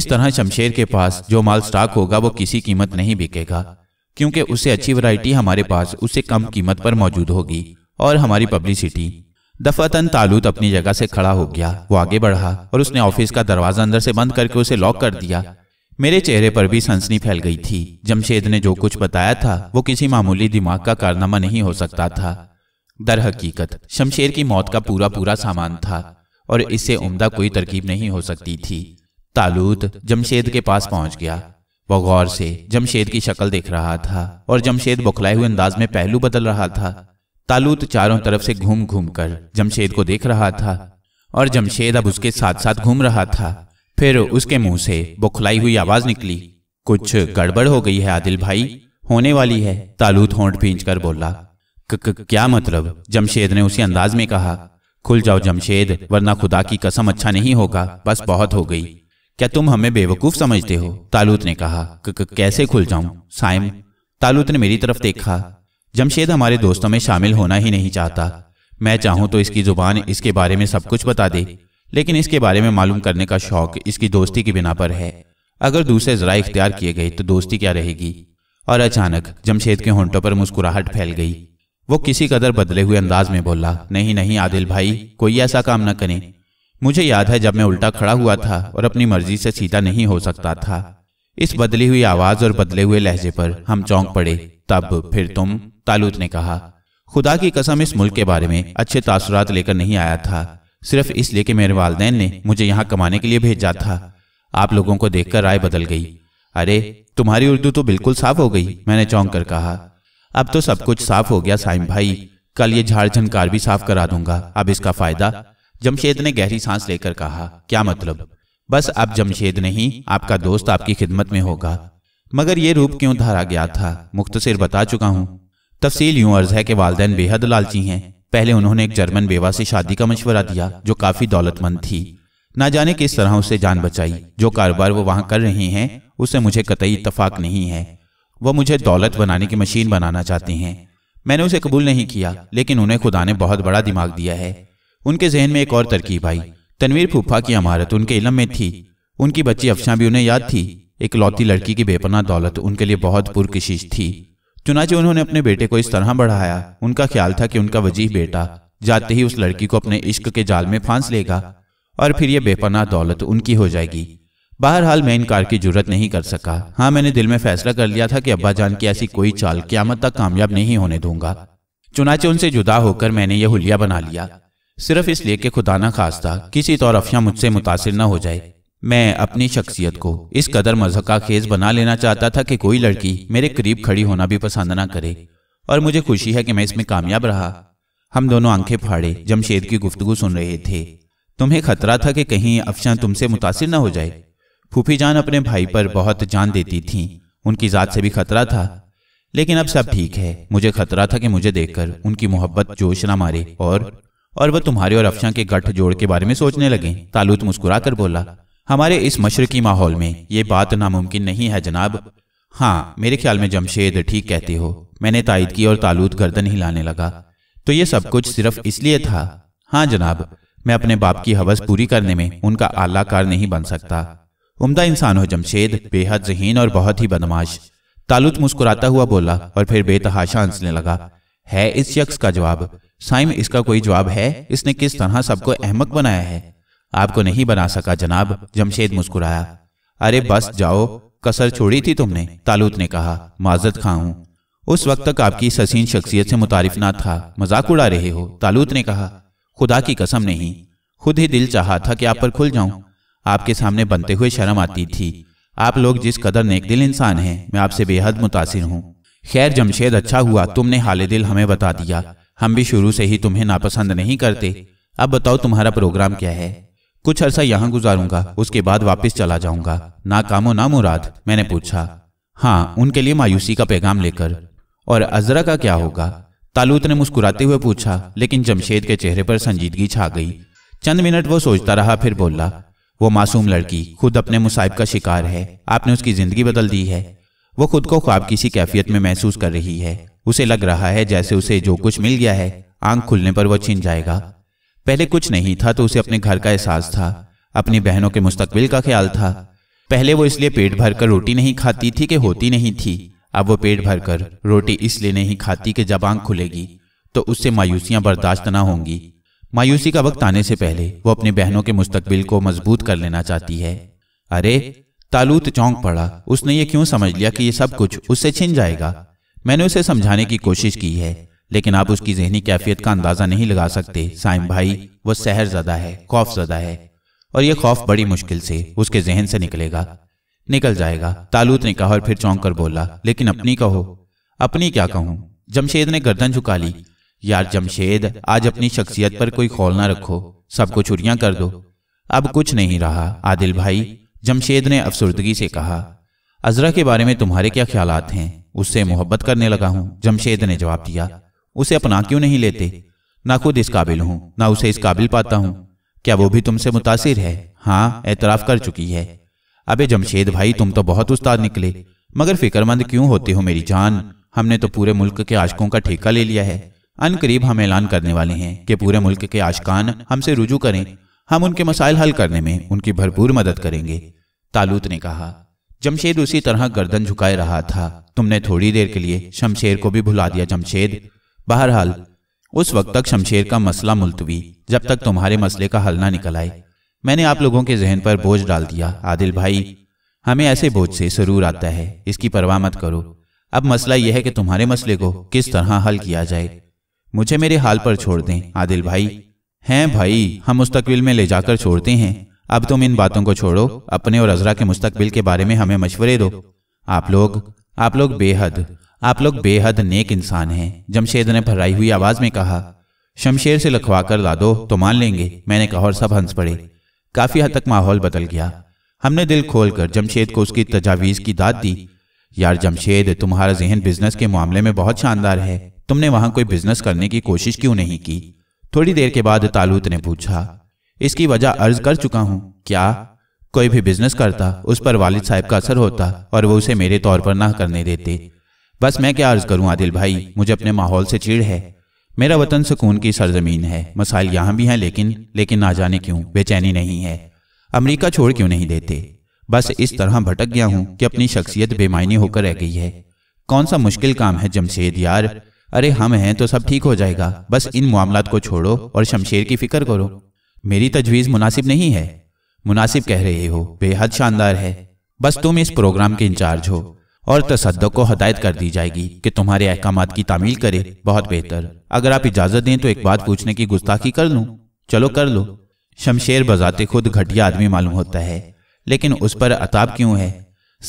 इस तरह शमशेर के पास जो माल स्टॉक होगा वो किसी कीमत नहीं बिकेगा क्योंकि उससे अच्छी वैरायटी हमारे पास उससे कम कीमत पर मौजूद होगी और हमारी पब्लिसिटी दफातन तालूत अपनी जगह से खड़ा हो गया वो आगे बढ़ा और उसने ऑफिस का दरवाजा अंदर से बंद करके उसे लॉक कर दिया मेरे चेहरे पर भी सनसनी फैल गई थी जमशेद ने जो कुछ बताया था वो किसी मामूली दिमाग का कारनामा नहीं हो सकता था दर हकीकत शमशेर की मौत का पूरा पूरा सामान था और इससे उम्दा कोई तरकीब नहीं हो सकती थी तालूत जमशेद के पास पहुंच गया वह गौर से जमशेद की शक्ल देख रहा था और जमशेद बुखलाए हुए अंदाज में पहलू बदल रहा था तालूत चारों तरफ से घूम घूम कर जमशेद को देख रहा था और जमशेद अब उसके साथ साथ घूम रहा था फिर उसके मुंह से बुखलाई हुई आवाज निकली कुछ गड़बड़ हो गई है आदिल भाई होने वाली है तालूत होंठ भींच कर बोला क -क क्या मतलब जमशेद ने उसी अंदाज में कहा खुल जाओ जमशेद वरना खुदा की कसम अच्छा नहीं होगा बस बहुत हो गई क्या तुम हमें बेवकूफ समझते हो तालूत ने कहा क कैसे खुल जाऊं साइम तालूत ने मेरी तरफ देखा जमशेद हमारे दोस्तों में शामिल होना ही नहीं चाहता मैं चाहूं तो इसकी जुबान इसके बारे में सब कुछ बता दे लेकिन इसके बारे में मालूम करने का शौक इसकी दोस्ती की बिना पर है अगर दूसरे जरा इख्तियार किए गए तो दोस्ती क्या रहेगी और अचानक जमशेद के होंटों पर मुस्कुराहट फैल गई वो किसी कदर बदले हुए अंदाज में बोला नहीं नहीं आदिल भाई कोई ऐसा काम न करें मुझे याद है जब मैं उल्टा खड़ा हुआ था और अपनी मर्जी से सीधा नहीं हो सकता था इस बदली हुई आवाज और बदले हुए लहजे पर हम चौंक पड़े तब फिर तुम तालुत ने कहा खुदा की कसम इस मुल्क के बारे में अच्छे तासुरात लेकर नहीं आया था सिर्फ इसलिए कि मेरे वालदेन ने मुझे यहाँ कमाने के लिए भेजा था आप लोगों को देखकर राय बदल गई अरे तुम्हारी उर्दू तो बिल्कुल साफ हो गई मैंने चौंक कर कहा अब तो सब कुछ साफ हो गया साइम भाई कल ये झाड़ झनकार भी साफ करा दूंगा अब इसका फायदा जमशेद ने गहरी सांस लेकर कहा क्या मतलब बस अब जमशेद नहीं आपका दोस्त आपकी खिदमत में होगा मगर ये रूप क्यों धारा गया था मुख्तसर बता चुका हूँ तफसील यूं अर्ज है कि वालदेन बेहद लालची हैं पहले उन्होंने एक जर्मन बेवा से शादी का मशवरा दिया जो काफी दौलतमंद थी ना जाने किस तरह उसे जान बचाई जो कारोबार वो वहां कर रहे हैं उससे मुझे कतई इतफाक नहीं है वह मुझे दौलत बनाने की मशीन बनाना चाहती हैं मैंने उसे कबूल नहीं किया लेकिन उन्हें खुदा ने बहुत बड़ा दिमाग दिया है उनके जहन में एक और तरकीब आई तनवीर फूफा की इमारत उनके इलम में थी उनकी बच्ची अफशा भी उन्हें याद थी एक लौती लड़की की बेपना दौलत उनके लिए बहुत पुरकशिश थी चुनाचे उन्होंने अपने बेटे को इस तरह बढ़ाया उनका ख्याल था कि उनका वजीह बेटा जाते ही उस लड़की को अपने इश्क के जाल में फांस लेगा और फिर यह बेपनाह दौलत उनकी हो जाएगी बहरहाल मैं इनकार की जरूरत नहीं कर सका हाँ मैंने दिल में फैसला कर लिया था कि अब्बा जान की ऐसी कोई चाल क्यामत तक कामयाब नहीं होने दूंगा चुनाचे उनसे जुदा होकर मैंने यह हुलिया बना लिया सिर्फ इसलिए कि खुदा ना था किसी तौर अफिया मुझसे मुतासर न हो जाए मैं अपनी शख्सियत को इस कदर मजहका खेज बना लेना चाहता था कि कोई लड़की मेरे करीब खड़ी होना भी पसंद ना करे और मुझे खुशी है कि मैं इसमें कामयाब रहा हम दोनों आंखें फाड़े जमशेद की गुफ्तगु सुन रहे थे तुम्हें खतरा था कि कहीं अफशा तुमसे मुतासर न हो जाए फूफी जान अपने भाई पर बहुत जान देती थी उनकी ज़ात से भी खतरा था लेकिन अब सब ठीक है मुझे खतरा था कि मुझे देखकर उनकी मोहब्बत जोश ना मारे और और वह तुम्हारे और अफशा के गठ जोड़ के बारे में सोचने लगे तालूत मुस्कुरा कर बोला हमारे इस मशरकी माहौल में ये बात नामुमकिन नहीं है जनाब हाँ मेरे ख्याल में जमशेद ठीक कहते हो मैंने तायद की और तालूद गर्दन हिलाने लगा तो ये सब कुछ सिर्फ इसलिए था हाँ जनाब मैं अपने बाप की हवस पूरी करने में उनका आलाकार नहीं बन सकता उम्दा इंसान हो जमशेद बेहद जहीन और बहुत ही बदमाश तालुत मुस्कुराता हुआ बोला और फिर बेतहाशा हंसने लगा है इस शख्स का जवाब साइम इसका कोई जवाब है इसने किस तरह सबको अहमक बनाया है आपको नहीं बना सका जनाब जमशेद मुस्कुराया अरे बस जाओ कसर छोड़ी थी तुमने तालुत ने कहा माजत खा हूं उस वक्त तक आपकी ससीन शख्सियत से मुतारिफ ना था मजाक उड़ा रहे हो तालुत ने कहा खुदा की कसम नहीं खुद ही दिल चाहा था कि आप पर खुल जाऊं आपके सामने बनते हुए शर्म आती थी आप लोग जिस कदर नेक दिल इंसान हैं मैं आपसे बेहद मुतासर हूँ खैर जमशेद अच्छा हुआ तुमने हाल दिल हमें बता दिया हम भी शुरू से ही तुम्हें नापसंद नहीं करते अब बताओ तुम्हारा प्रोग्राम क्या है कुछ अरसा यहाँ गुजारूंगा उसके बाद वापस चला जाऊंगा ना कामो ना मुराद मैंने पूछा हाँ उनके लिए मायूसी का पैगाम लेकर और अजरा का क्या होगा तालूत ने मुस्कुराते हुए पूछा लेकिन जमशेद के चेहरे पर संजीदगी छा गई चंद मिनट वो सोचता रहा फिर बोला वो मासूम लड़की खुद अपने मुसाइब का शिकार है आपने उसकी ज़िंदगी बदल दी है वो खुद को ख्वाब किसी कैफियत में महसूस कर रही है उसे लग रहा है जैसे उसे जो कुछ मिल गया है आंख खुलने पर वह छिन जाएगा पहले कुछ नहीं था तो उसे अपने घर का एहसास था अपनी बहनों के मुस्तकबिल का ख्याल था पहले वो इसलिए पेट भर कर रोटी नहीं खाती थी कि होती नहीं थी अब वो पेट भर कर रोटी इसलिए नहीं खाती कि जब आंख खुलेगी तो उससे मायूसियां बर्दाश्त ना होंगी मायूसी का वक्त आने से पहले वो अपनी बहनों के मुस्तकबिल को मजबूत कर लेना चाहती है अरे तालूत चौंक पड़ा उसने ये क्यों समझ लिया कि ये सब कुछ उससे छिन जाएगा मैंने उसे समझाने की कोशिश की है लेकिन आप उसकी जहनी कैफियत का अंदाज़ा नहीं लगा सकते साइम भाई वह सहर ज़दा है खौफ ज़दा है और यह खौफ बड़ी मुश्किल से उसके जहन से निकलेगा निकल जाएगा तालूत ने कहा और फिर चौंक कर बोला लेकिन अपनी कहो अपनी क्या कहूँ जमशेद ने गर्दन झुका ली यार जमशेद आज अपनी शख्सियत पर कोई खौल ना रखो सबको छुरियां कर दो अब कुछ नहीं रहा आदिल भाई जमशेद ने अफसरदगी से कहा अजरा के बारे में तुम्हारे क्या ख्याल हैं उससे मोहब्बत करने लगा हूँ जमशेद ने जवाब दिया उसे अपना क्यों नहीं लेते ना खुद इस काबिल हूँ ना उसे इस काबिल पाता हूं क्या वो भी तुमसे मुतासिर है हाँ एतराफ़ कर चुकी है अबे जमशेद भाई तुम तो बहुत उस्ताद निकले मगर फिक्रमंद क्यों होते हो मेरी जान हमने तो पूरे मुल्क के आशकों का ठेका ले लिया है अन करीब हम ऐलान करने वाले हैं कि पूरे मुल्क के आशकान हमसे रुजू करें हम उनके मसाइल हल करने में उनकी भरपूर मदद करेंगे तालूत ने कहा जमशेद उसी तरह गर्दन झुकाए रहा था तुमने थोड़ी देर के लिए शमशेर को भी भुला दिया जमशेद बहरहाल उस वक्त तक शमशेर का मसला मुलतवी जब तक तुम्हारे मसले का हल ना निकल आए मैंने आप लोगों के जहन पर बोझ डाल दिया आदिल भाई हमें ऐसे बोझ से सरूर आता है इसकी परवाह मत करो अब मसला यह है कि तुम्हारे मसले को किस तरह हल किया जाए मुझे मेरे हाल पर छोड़ दें आदिल भाई हैं भाई हम मुस्तकबिल में ले जाकर छोड़ते हैं अब तुम इन बातों को छोड़ो अपने और अजरा के मुस्तकबिल के बारे में हमें मशवरे दो आप लोग आप लोग बेहद आप लोग बेहद नेक इंसान हैं जमशेद ने भराई हुई आवाज में कहा शमशेर से लखवा कर ला दो तो मान लेंगे मैंने कहा और सब हंस पड़े काफी हद तक माहौल बदल गया हमने दिल खोलकर जमशेद को उसकी तजावीज की दाद दी यार जमशेद तुम्हारा जहन बिजनेस के मामले में बहुत शानदार है तुमने वहां कोई बिजनेस करने की कोशिश क्यों नहीं की थोड़ी देर के बाद तालूत ने पूछा इसकी वजह अर्ज कर चुका हूं क्या कोई भी बिजनेस करता उस पर वालिद साहब का असर होता और वो उसे मेरे तौर पर ना करने देते बस मैं क्या अर्ज करूं आदिल भाई मुझे अपने माहौल से चिड़ है मेरा वतन सुकून की सरजमीन है मसाइल यहाँ भी हैं लेकिन लेकिन ना जाने क्यों बेचैनी नहीं है अमेरिका छोड़ क्यों नहीं देते बस इस तरह भटक गया हूं कि अपनी शख्सियत बेमायनी होकर रह गई है कौन सा मुश्किल काम है जमशेद यार अरे हम हैं तो सब ठीक हो जाएगा बस इन मामला को छोड़ो और शमशेर की फिक्र करो मेरी तजवीज़ मुनासिब नहीं है मुनासिब कह रहे हो बेहद शानदार है बस तुम इस प्रोग्राम के इंचार्ज हो और तसद को हदायत कर दी जाएगी कि तुम्हारे अहकाम की तामील करे बहुत बेहतर अगर आप इजाज़त दें तो एक बात पूछने की गुस्ताखी कर लूँ चलो कर लो शमशेर बजाते खुद घटिया आदमी मालूम होता है लेकिन उस पर अताब क्यों है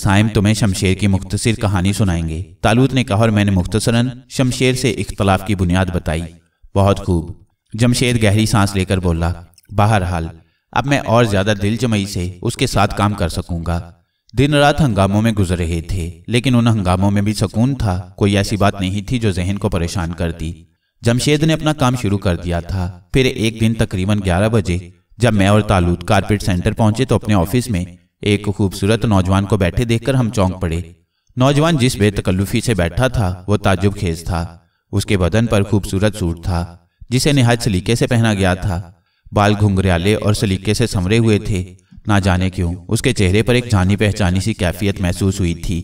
साइम तुम्हें शमशेर की मुख्तसर कहानी सुनाएंगे तालूत ने कहा और मैंने मुख्तसरन शमशेर से इख्तलाफ की बुनियाद बताई बहुत खूब जमशेद गहरी सांस लेकर बोला हाल अब मैं और ज्यादा दिल जमई से उसके साथ काम कर सकूंगा दिन रात हंगामों में गुजर रहे थे लेकिन उन हंगामों में भी सुकून था कोई ऐसी बात नहीं थी जो जहन को परेशान करती जमशेद ने अपना काम शुरू कर दिया था फिर एक दिन तकरीबन 11 बजे जब मैं और तालूद कारपेट सेंटर पहुंचे तो अपने ऑफिस में एक खूबसूरत नौजवान को बैठे देखकर हम चौंक पड़े नौजवान जिस बेतकल्लुफी से बैठा था वो ताजुब खेज था उसके बदन पर खूबसूरत सूट था जिसे नहाय सलीके से पहना गया था बाल घुंघरियाले और सलीके से संवरे हुए थे ना जाने क्यों उसके चेहरे पर एक जानी पहचानी सी कैफियत महसूस हुई थी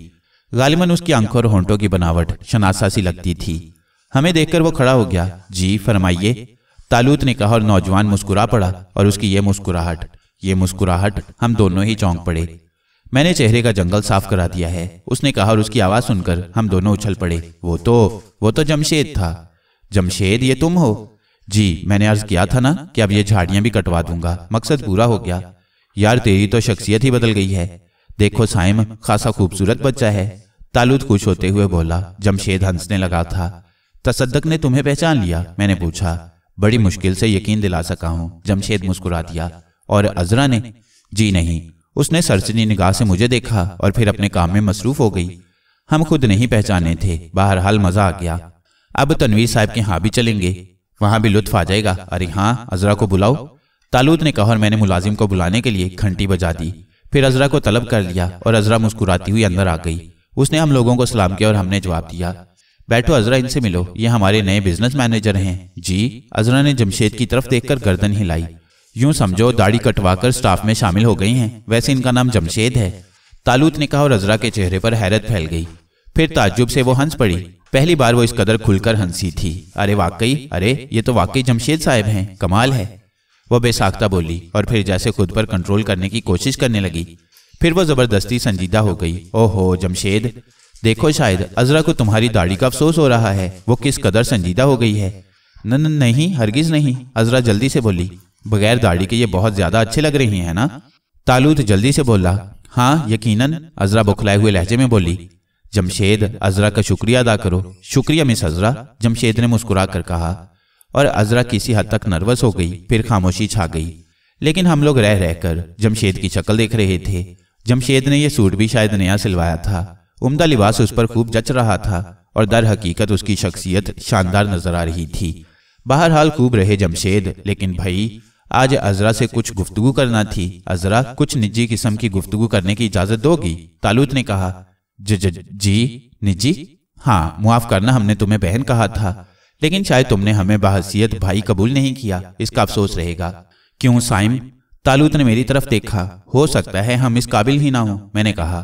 गालिबन उसकी आंखों और होंटों की बनावट शनासा सी लगती थी हमें देखकर वो खड़ा हो गया जी फरमाइए तालूत ने कहा और नौजवान मुस्कुरा पड़ा और उसकी ये मुस्कुराहट ये मुस्कुराहट हम दोनों ही चौंक पड़े मैंने चेहरे का जंगल साफ करा दिया है उसने कहा और उसकी आवाज सुनकर हम दोनों उछल पड़े वो तो वो तो जमशेद था जमशेद ये तुम हो जी मैंने अर्ज किया था ना कि अब ये झाड़ियां भी कटवा दूंगा मकसद पूरा हो गया यार तेरी तो शख्सियत ही बदल गई है देखो साइम खासा खूबसूरत बच्चा है तालुद खुश होते हुए बोला जमशेद हंसने लगा था तसद्दक ने तुम्हें पहचान लिया मैंने पूछा बड़ी मुश्किल से यकीन दिला सका हूँ जमशेद मुस्कुरा दिया और अजरा ने जी नहीं उसने सरसनी निगाह से मुझे देखा और फिर अपने काम में मसरूफ हो गई हम खुद नहीं पहचाने थे बहरहाल मजा आ गया अब तनवीर साहब के यहाँ भी चलेंगे वहां भी लुत्फ आ जाएगा अरे हाँ अजरा को बुलाओ तालूद ने कहा और मैंने मुलाजिम को बुलाने के लिए घंटी बजा दी फिर अजरा को तलब कर लिया और अजरा मुस्कुराती हुई अंदर आ गई उसने हम लोगों को सलाम किया और हमने जवाब दिया बैठो अजरा इनसे मिलो ये हमारे नए बिजनेस मैनेजर हैं जी अजरा ने जमशेद की तरफ देखकर गर्दन हिलाई यूं समझो दाढ़ी कटवाकर स्टाफ में शामिल हो गई हैं वैसे इनका नाम जमशेद है तालूत ने कहा और अजरा के चेहरे पर हैरत फैल गई फिर ताज्जुब से वो हंस पड़ी पहली बार वो इस कदर खुलकर हंसी थी अरे वाकई अरे ये तो वाकई जमशेद साहब हैं कमाल है वह बेसाख्ता बोली और फिर जैसे खुद पर कंट्रोल करने की कोशिश करने लगी फिर वह जबरदस्ती संजीदा हो गई ओहो जमशेद देखो शायद अजरा को तुम्हारी दाढ़ी का अफसोस हो रहा है वो किस कदर संजीदा हो गई है न नहीं हरगिज नहीं अजरा जल्दी से बोली बगैर दाढ़ी के ये बहुत ज्यादा अच्छे लग रही है ना तालूत जल्दी से बोला हाँ यकीनन अजरा बुखलाए हुए लहजे में बोली जमशेद अजरा का शुक्रिया अदा करो शुक्रिया मिस अजरा जमशेद ने मुस्कुरा कर कहा और अजरा किसी हद तक नर्वस हो गई फिर खामोशी छा गई लेकिन हम लोग रह रहकर जमशेद की शक्ल देख रहे थे जमशेद ने यह सूट भी शायद नया सिलवाया था उम्दा लिबास उस पर खूब जच रहा था और दर हकीकत उसकी शख्सियत शानदार नजर आ रही थी बहरहाल खूब रहे जमशेद लेकिन भाई आज अजरा से कुछ गुफ्तगु करना थी अजरा कुछ निजी किस्म की गुफ्तगु करने की इजाजत दोगी तालुत ने कहा जी निजी हाँ मुआफ करना हमने तुम्हें बहन कहा था लेकिन शायद तुमने हमें बहसीत भाई कबूल नहीं किया इसका अफसोस रहेगा क्यों साइम तालूत ने मेरी तरफ देखा हो सकता है हम इस काबिल ही ना हो मैंने कहा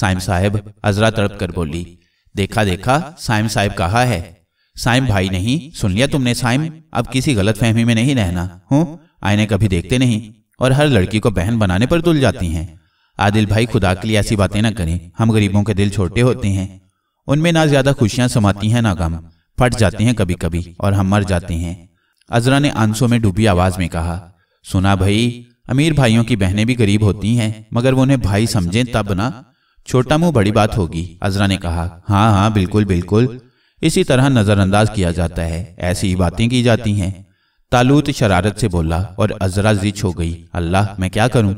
साइम साहब अजरा तड़प कर बोली देखा देखा साइम साहेब कहा है साइम भाई नहीं सुन लिया तुमने साइम अब किसी गलत फहमी में नहीं रहना हूँ आईने कभी देखते नहीं और हर लड़की को बहन बनाने पर तुल जाती हैं आदिल भाई खुदा के लिए ऐसी बातें ना करें हम गरीबों के दिल छोटे होते हैं उनमें ना ज्यादा खुशियां समाती हैं ना गम फट जाती हैं कभी कभी और हम मर जाते हैं अजरा ने आंसू में डूबी आवाज में कहा सुना भाई अमीर भाइयों की बहनें भी गरीब होती हैं मगर वो उन्हें भाई समझें तब ना छोटा मुंह बड़ी बात होगी अजरा ने कहा हाँ हाँ बिल्कुल बिल्कुल इसी तरह नजरअंदाज किया जाता है ऐसी ही बातें की जाती हैं तालूत शरारत से बोला और अजरा जिच हो गई अल्लाह मैं क्या करूं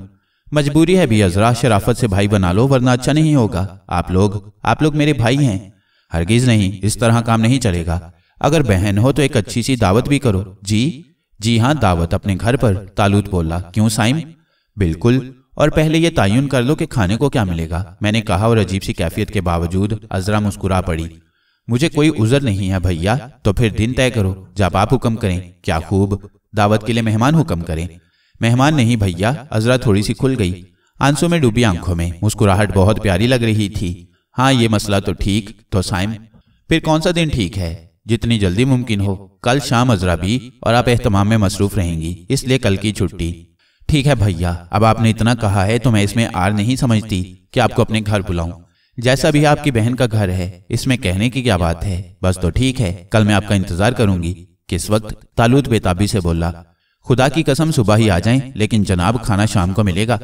मजबूरी है भी अजरा शराफत से भाई बना लो वरना अच्छा नहीं होगा आप लोग आप लोग मेरे भाई हैं हरगिज नहीं इस तरह काम नहीं चलेगा अगर बहन हो तो एक अच्छी सी दावत भी करो जी जी हाँ दावत अपने घर पर तालूत बोला क्यों साइम बिल्कुल और पहले ये तयन कर लो कि खाने को क्या मिलेगा मैंने कहा और अजीब सी कैफियत के बावजूद अजरा मुस्कुरा पड़ी मुझे कोई उजर नहीं है भैया तो फिर दिन तय करो जब आप हुक्म करें क्या खूब दावत के लिए मेहमान हुक्म करें मेहमान नहीं भैया अजरा थोड़ी सी खुल गई आंसू में डूबी आंखों में मुस्कुराहट बहुत प्यारी लग रही थी हाँ ये मसला तो ठीक तो साइम फिर कौन सा दिन ठीक है जितनी जल्दी मुमकिन हो कल शाम अजरा भी और आप एहतमाम में मसरूफ रहेंगी इसलिए कल की छुट्टी ठीक है भैया अब आपने इतना कहा है तो मैं इसमें आर नहीं समझती कि आपको अपने घर बुलाऊं जैसा भी आपकी बहन का घर है इसमें कहने की क्या बात है बस तो ठीक है कल मैं आपका इंतजार करूंगी किस वक्त तालुद बेताबी से बोला खुदा की कसम सुबह ही आ जाए लेकिन जनाब खाना शाम को मिलेगा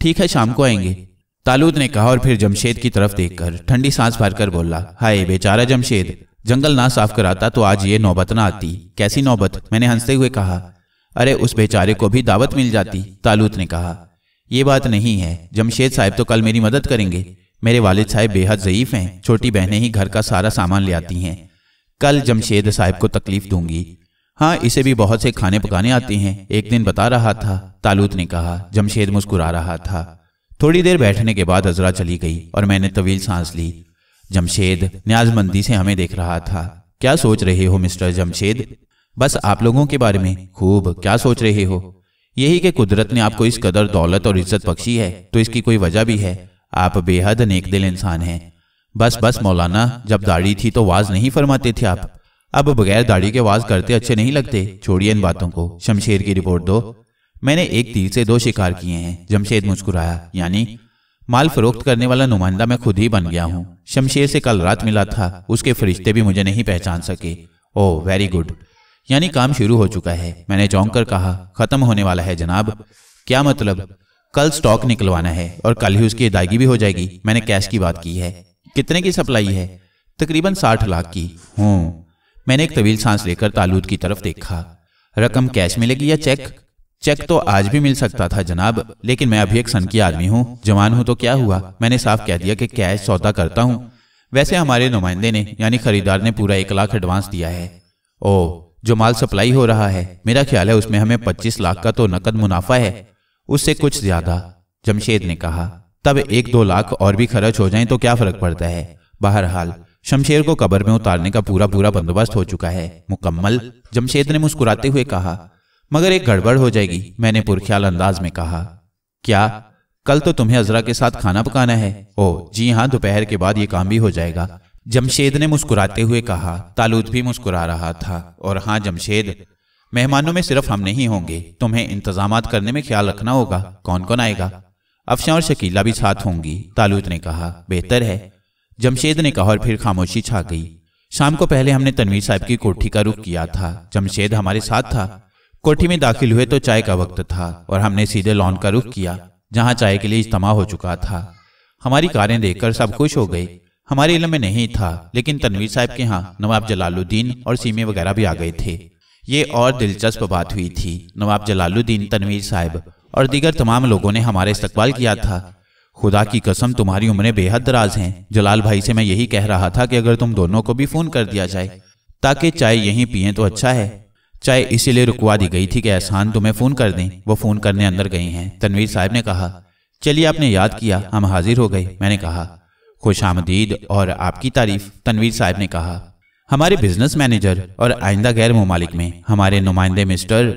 ठीक है शाम को आएंगे तालूत ने कहा और फिर जमशेद की तरफ देखकर ठंडी सांस भरकर बोला हाय बेचारा जमशेद जंगल ना साफ कराता तो आज ये नौबत ना आती कैसी नौबत मैंने हंसते हुए कहा अरे उस बेचारे को भी दावत मिल जाती तालूत ने कहा ये बात नहीं है जमशेद साहब तो कल मेरी मदद करेंगे मेरे वालिद साहब बेहद ज़यीफ़ हैं छोटी बहनें ही घर का सारा सामान ले आती हैं कल जमशेद साहब को तकलीफ दूंगी हाँ इसे भी बहुत से खाने पकाने आते हैं एक दिन बता रहा था तालूत ने कहा जमशेद मुस्कुरा रहा था थोड़ी देर बैठने के बाद अजरा चली गई और मैंने तवील सांस ली जमशेद न्याजमंदी से हमें देख रहा था क्या सोच रहे हो मिस्टर जमशेद बस आप लोगों के बारे में खूब क्या सोच रहे हो यही कि कुदरत ने आपको इस कदर दौलत और इज्जत बख्शी है तो इसकी कोई वजह भी है आप बेहद नेक दिल इंसान हैं बस बस मौलाना जब दाढ़ी थी तो वाज नहीं फरमाते थे आप अब बगैर दाढ़ी के वाज करते अच्छे नहीं लगते छोड़िए इन बातों को शमशेर की रिपोर्ट दो मैंने एक तीर से दो शिकार किए हैं जमशेद मुस्कुराया यानी माल फरोख्त करने वाला नुमाइंदा मैं खुद ही बन गया हूँ शमशेर से कल रात मिला था उसके फरिश्ते भी मुझे नहीं पहचान सके ओ वेरी गुड यानी काम शुरू हो चुका है मैंने चौंक कर कहा खत्म होने वाला है जनाब क्या मतलब कल स्टॉक निकलवाना है और कल ही उसकी अदायगी भी हो जाएगी मैंने कैश की बात की है कितने की सप्लाई है तकरीबन साठ लाख की हूँ मैंने एक तवील सांस लेकर तालूद की तरफ देखा रकम कैश मिलेगी या चेक चेक तो आज भी मिल सकता था जनाब लेकिन मैं अभी एक सन की आदमी हूँ जवान हूँ तो क्या हुआ मैंने साफ कह दिया कि कैश सौदा करता हूँ वैसे हमारे नुमाइंदे ने यानी खरीदार ने पूरा एक लाख एडवांस दिया है ओ जो माल सप्लाई हो रहा है मेरा ख्याल है उसमें हमें पच्चीस लाख का तो नकद मुनाफा है उससे कुछ ज्यादा जमशेद ने कहा तब एक दो लाख और भी खर्च हो जाए तो क्या फर्क पड़ता है बहरहाल शमशेर को कबर में उतारने का पूरा पूरा बंदोबस्त हो चुका है मुकम्मल जमशेद ने मुस्कुराते हुए कहा मगर एक गड़बड़ हो जाएगी मैंने पुरख्याल अंदाज में कहा क्या कल तो तुम्हें अजरा के साथ खाना पकाना है ओ जी हाँ दोपहर के बाद ये काम भी हो जाएगा जमशेद ने मुस्कुराते हुए कहा तालूद भी मुस्कुरा रहा था और हाँ जमशेद मेहमानों में सिर्फ हम नहीं होंगे तुम्हें इंतजाम करने में ख्याल रखना होगा कौन कौन आएगा अफशा और शकीला भी साथ होंगी तालुत ने कहा बेहतर है जमशेद ने कहा और फिर खामोशी छा गई शाम को पहले हमने तनवीर साहब की कोठी का रुख किया था जमशेद हमारे साथ था कोठी में दाखिल हुए तो चाय का वक्त था और हमने सीधे लॉन का रुख किया जहाँ चाय के लिए इज्तम हो चुका था हमारी कारें देखकर सब खुश हो गई हमारे इलम में नहीं था लेकिन तनवीर साहब के यहाँ नवाब जलालुद्दीन और सीमे वगैरह भी आ गए थे ये और दिलचस्प बात हुई थी नवाब जलालुद्दीन तनवीर साहब और दीगर तमाम लोगों ने हमारा इस्तकबाल किया था खुदा की कसम तुम्हारी उम्रें बेहद दराज हैं जलाल भाई से मैं यही कह रहा था कि अगर तुम दोनों को भी फोन कर दिया जाए ताकि चाय यहीं पिए तो अच्छा है चाहे इसीलिए रुकवा दी गई थी कि एहसान तुम्हें तो फोन कर दें वो फोन करने अंदर गई हैं तनवीर साहब ने कहा चलिए आपने याद किया हम हाजिर हो गए मैंने कहा खुश आमदीद और आपकी तारीफ तनवीर साहब ने कहा हमारे बिजनेस मैनेजर और आइंदा गैर ममालिक में हमारे नुमाइंदे मिस्टर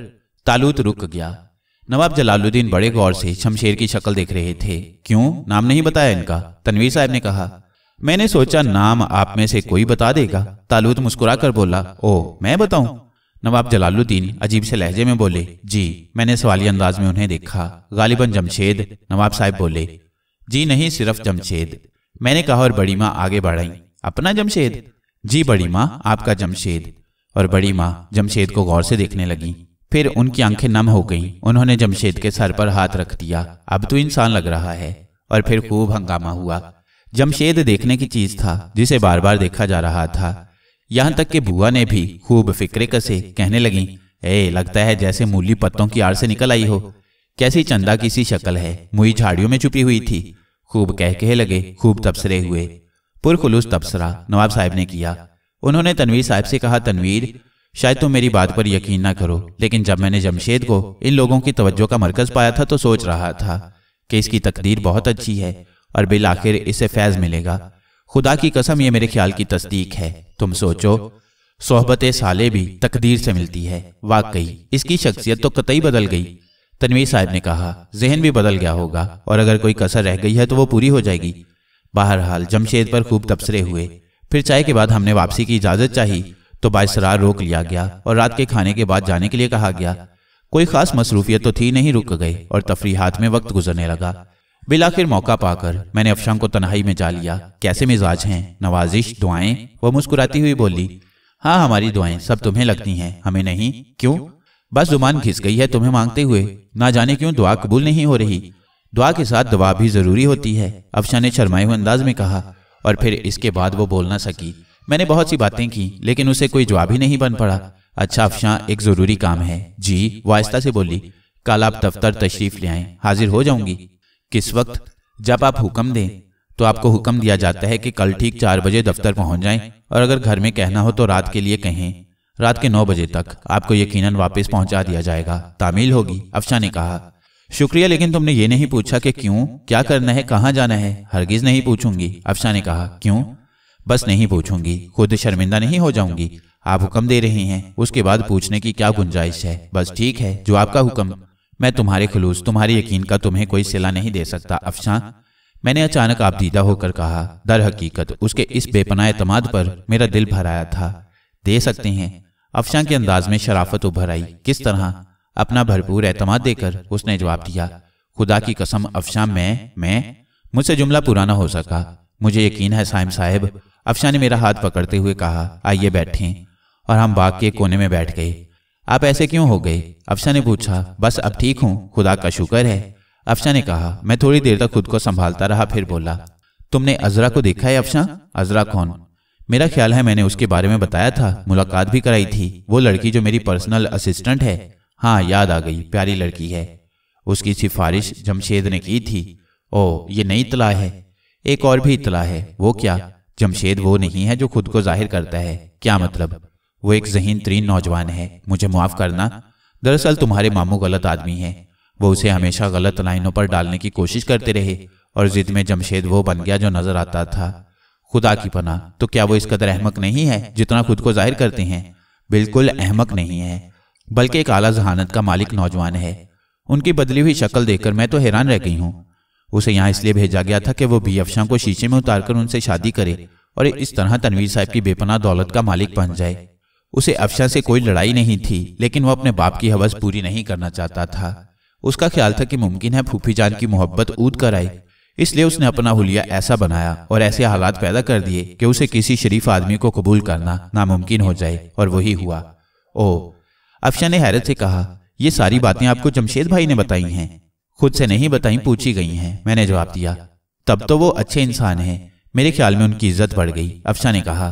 तालुत रुक गया नवाब जलालुद्दीन बड़े गौर से शमशेर की शक्ल देख रहे थे क्यों नाम नहीं बताया इनका तनवीर साहब ने कहा मैंने सोचा नाम आप में से कोई बता देगा तालुत मुस्कुरा कर बोला ओ मैं बताऊं नवाब जलालुद्दीन अजीब से लहजे में बोले जी मैंने सवाली अंदाज में उन्हें देखा गालिबन जमशेद नवाब साहब बोले जी नहीं सिर्फ जमशेद मैंने कहा और बड़ी माँ आगे बढ़ाई अपना जमशेद जी बड़ी माँ आपका जमशेद और बड़ी माँ जमशेद को गौर से देखने लगी फिर उनकी आंखें नम हो गईं उन्होंने जमशेद के सर पर हाथ रख दिया अब तो इंसान लग रहा है और फिर खूब हंगामा हुआ जमशेद देखने की चीज था जिसे बार बार देखा जा रहा था यहाँ तक कि बुआ ने भी खूब फिक्रे कसे कहने लगी ए लगता है जैसे मूली पत्तों की आड़ से निकल आई हो कैसी चंदा की सी शक्ल है मुई झाड़ियों में छुपी हुई थी खूब कह कह लगे खूब तबसरे हुए पुरखुलूस तबसरा नवाब साहब ने किया उन्होंने तनवीर साहब से कहा तनवीर शायद तुम मेरी बात पर यकीन ना करो लेकिन जब मैंने जमशेद को इन लोगों की तवज्जो का मरकज पाया था तो सोच रहा था कि इसकी तकदीर बहुत अच्छी है और बिल आखिर इसे फैज मिलेगा खुदा की कसम ये मेरे ख्याल की तस्दीक है तुम सोचो सोहबत साले भी तकदीर से मिलती है वाकई इसकी शख्सियत तो कतई बदल गई तनवीर साहब ने कहा जहन भी बदल गया होगा और अगर कोई कसर रह गई है तो वो पूरी हो जाएगी बहरहाल जमशेद पर खूब तबसरे हुए फिर चाय के बाद हमने वापसी की इजाज़त चाही तो बासरार रोक लिया गया और रात के खाने के बाद जाने के लिए कहा गया कोई खास मसरूफियत तो थी नहीं रुक गए और तफरीहात में वक्त गुजरने लगा बिलाखिर मौका पाकर मैंने अफशां को तनहाई में जा लिया कैसे मिजाज हैं नवाजिश दुआएं वह मुस्कुराती हुई बोली हाँ हमारी दुआएं सब तुम्हें लगती हैं हमें नहीं क्यों बस जुमान घिस गई है तुम्हें मांगते हुए ना जाने क्यों दुआ कबूल नहीं हो रही दुआ के साथ दवा भी जरूरी होती है अफशां ने शर्माए हुए अंदाज में कहा और फिर इसके बाद वो बोल ना सकी मैंने बहुत सी बातें की लेकिन उसे कोई जवाब ही नहीं बन पड़ा अच्छा अफशां एक जरूरी काम है जी वायस्ता से बोली कल आप दफ्तर तशरीफ ले आए हाजिर हो जाऊंगी किस वक्त जब आप हुक्म दें तो आपको हुक्म दिया जाता है कि कल ठीक चार बजे दफ्तर पहुंच जाएं और अगर घर में कहना हो तो रात के लिए कहें रात के नौ बजे तक आपको यकीनन वापस पहुंचा दिया जाएगा तामील होगी अफशा ने कहा शुक्रिया लेकिन तुमने ये नहीं पूछा कि क्यों क्या करना है कहाँ जाना है हरगिज नहीं पूछूंगी अफशा ने कहा क्यों बस नहीं पूछूंगी खुद शर्मिंदा नहीं हो जाऊंगी आप हुक्म दे रही हैं उसके बाद पूछने की क्या गुंजाइश है बस ठीक है जो आपका हुक्म मैं तुम्हारे खलूस तुम्हारे यकीन का तुम्हें कोई सिला नहीं दे सकता अफशां मैंने अचानक आप दीदा होकर कहा दर हकीकत उसके इस बेपना अतमाद पर मेरा दिल भर आया था दे सकते हैं अफशां के अंदाज में शराफत उभर आई किस तरह अपना भरपूर एतमाद देकर उसने जवाब दिया खुदा की कसम अफशां मैं मैं मुझसे जुमला पुराना हो सका मुझे यकीन है साइम साहब अफशा ने मेरा हाथ पकड़ते हुए कहा आइए बैठें और हम बाग के कोने में बैठ गए आप ऐसे क्यों हो गए अफसा ने पूछा बस अब ठीक हूँ खुदा का शुक्र है अफसा ने कहा मैं थोड़ी देर तक खुद को संभालता रहा फिर बोला तुमने अजरा को देखा है अफसा अजरा कौन मेरा ख्याल है मैंने उसके बारे में बताया था मुलाकात भी कराई थी वो लड़की जो मेरी पर्सनल असिस्टेंट है हाँ याद आ गई प्यारी लड़की है उसकी सिफारिश जमशेद ने की थी ओ ये नई इतला है एक और भी इतला है वो क्या जमशेद वो नहीं है जो खुद को जाहिर करता है क्या मतलब वो एक जहीन तरीन नौजवान है मुझे माफ़ करना दरअसल तुम्हारे मामू गलत आदमी है वो उसे हमेशा गलत लाइनों पर डालने की कोशिश करते रहे और जिद में जमशेद वो बन गया जो नजर आता था खुदा की पना तो क्या वो इस कदर अहमक नहीं है जितना खुद को जाहिर करते हैं बिल्कुल अहमक नहीं है बल्कि एक आला जहानत का मालिक नौजवान है उनकी बदली हुई शक्ल देखकर मैं तो हैरान रह गई हूँ उसे यहाँ इसलिए भेजा गया था कि वो बी अफशा को शीशे में उतारकर उनसे शादी करे और इस तरह तनवीर साहब की बेपना दौलत का मालिक बन जाए उसे अफशा से कोई लड़ाई नहीं थी लेकिन वह अपने बाप की हवस पूरी नहीं करना चाहता था उसका ख्याल था कि मुमकिन है फूफी जान की मोहब्बत ऊद कर आई इसलिए उसने अपना हुलिया ऐसा बनाया और ऐसे हालात पैदा कर दिए कि उसे किसी शरीफ आदमी को कबूल करना नामुमकिन हो जाए और वही हुआ ओह अफशा ने हैरत से कहा ये सारी बातें आपको जमशेद भाई ने बताई हैं खुद से नहीं बताई पूछी गई हैं मैंने जवाब दिया तब तो वो अच्छे इंसान हैं मेरे ख्याल में उनकी इज्जत बढ़ गई अफशा ने कहा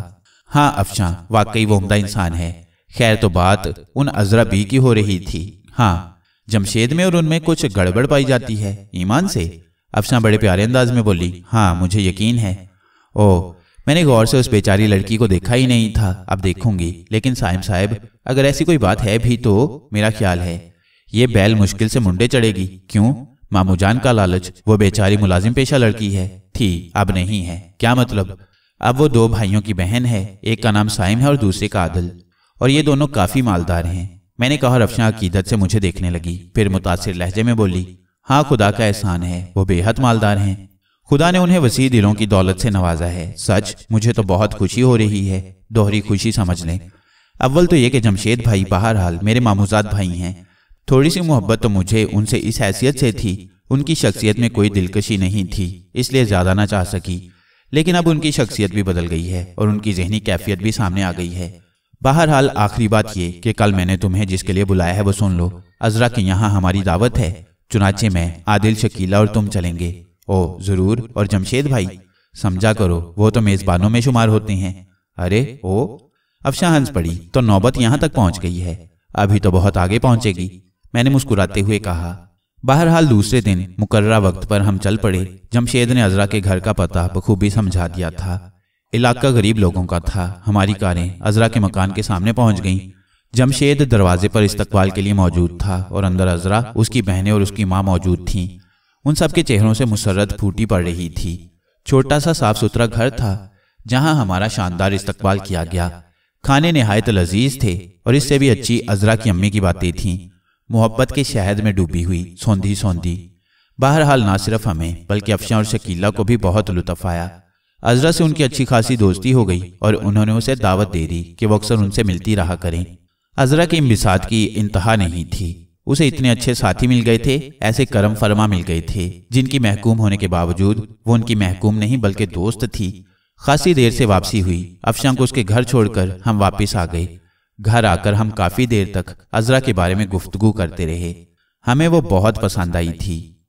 हाँ अफशां वाकई वो उमदा इंसान है खैर तो बात उन अजरा बी की हो रही थी हाँ जमशेद में और उनमें कुछ गड़बड़ पाई जाती है ईमान से अफशां बड़े प्यारे अंदाज में बोली हाँ मुझे यकीन है ओ मैंने गौर से उस बेचारी लड़की को देखा ही नहीं था अब देखूंगी लेकिन साहिब साहब अगर ऐसी कोई बात है भी तो मेरा ख्याल है ये बैल मुश्किल से मुंडे चढ़ेगी क्यों मामूजान का लालच वो बेचारी मुलाजिम पेशा लड़की है थी अब नहीं है क्या मतलब अब वो दो भाइयों की बहन है एक का नाम साइम है और दूसरे का आदल और ये दोनों काफी मालदार हैं मैंने कहा रफ्शा अकीदत से मुझे देखने लगी फिर मुतासर लहजे में बोली हाँ खुदा का एहसान है वो बेहद मालदार हैं खुदा ने उन्हें वसी दिलों की दौलत से नवाजा है सच मुझे तो बहुत खुशी हो रही है दोहरी खुशी समझ लें अव्वल तो ये कि जमशेद भाई बाहर हाल मेरे मामूजात भाई हैं थोड़ी सी मोहब्बत तो मुझे उनसे इस हैसियत से थी उनकी शख्सियत में कोई दिलकशी नहीं थी इसलिए ज़्यादा ना चाह सकी लेकिन अब उनकी शख्सियत भी बदल गई है और उनकी जहनी कैफियत भी सामने आ गई है बहरहाल आखिरी बात ये कि कल मैंने तुम्हें जिसके लिए बुलाया है वो सुन लो अजरा के यहाँ हमारी दावत है चुनाचे में आदिल शकीला और तुम चलेंगे ओ जरूर और जमशेद भाई समझा करो वो तो मेजबानों में शुमार होते हैं अरे ओ अफशा हंस पड़ी तो नौबत यहाँ तक पहुँच गई है अभी तो बहुत आगे पहुँचेगी मैंने मुस्कुराते हुए कहा बहरहाल दूसरे दिन मुकर्रा वक्त पर हम चल पड़े जमशेद ने अजरा के घर का पता बखूबी समझा दिया था इलाका गरीब लोगों का था हमारी कारें अजरा के मकान के सामने पहुंच गईं जमशेद दरवाजे पर इस्तकबाल के लिए मौजूद था और अंदर अजरा उसकी बहनें और उसकी माँ मौजूद थीं उन सबके चेहरों से मुसरत फूटी पड़ रही थी छोटा सा साफ सुथरा घर था जहाँ हमारा शानदार इस्तकबाल किया गया खाने नहायत लजीज थे और इससे भी अच्छी अजरा की अम्मी की बातें थीं मोहब्बत के शहद में डूबी हुई सौंधी सौंधी बहरहाल ना सिर्फ हमें बल्कि अफशा और शकीला को भी बहुत लुत्फ आया अजरा से उनकी अच्छी खासी दोस्ती हो गई और उन्होंने उसे दावत दे दी कि वो अक्सर उनसे मिलती रहा करें अजरा के इम्बिसात की इंतहा नहीं थी उसे इतने अच्छे साथी मिल गए थे ऐसे करम फरमा मिल गए थे जिनकी महकूम होने के बावजूद वो उनकी महकूम नहीं बल्कि दोस्त थी खासी देर से वापसी हुई अफशां को उसके घर छोड़कर हम वापस आ गए घर आकर हम काफ़ी देर तक अजरा के बारे में गुफ्तगु करते रहे हमें वो बहुत पसंद आई थी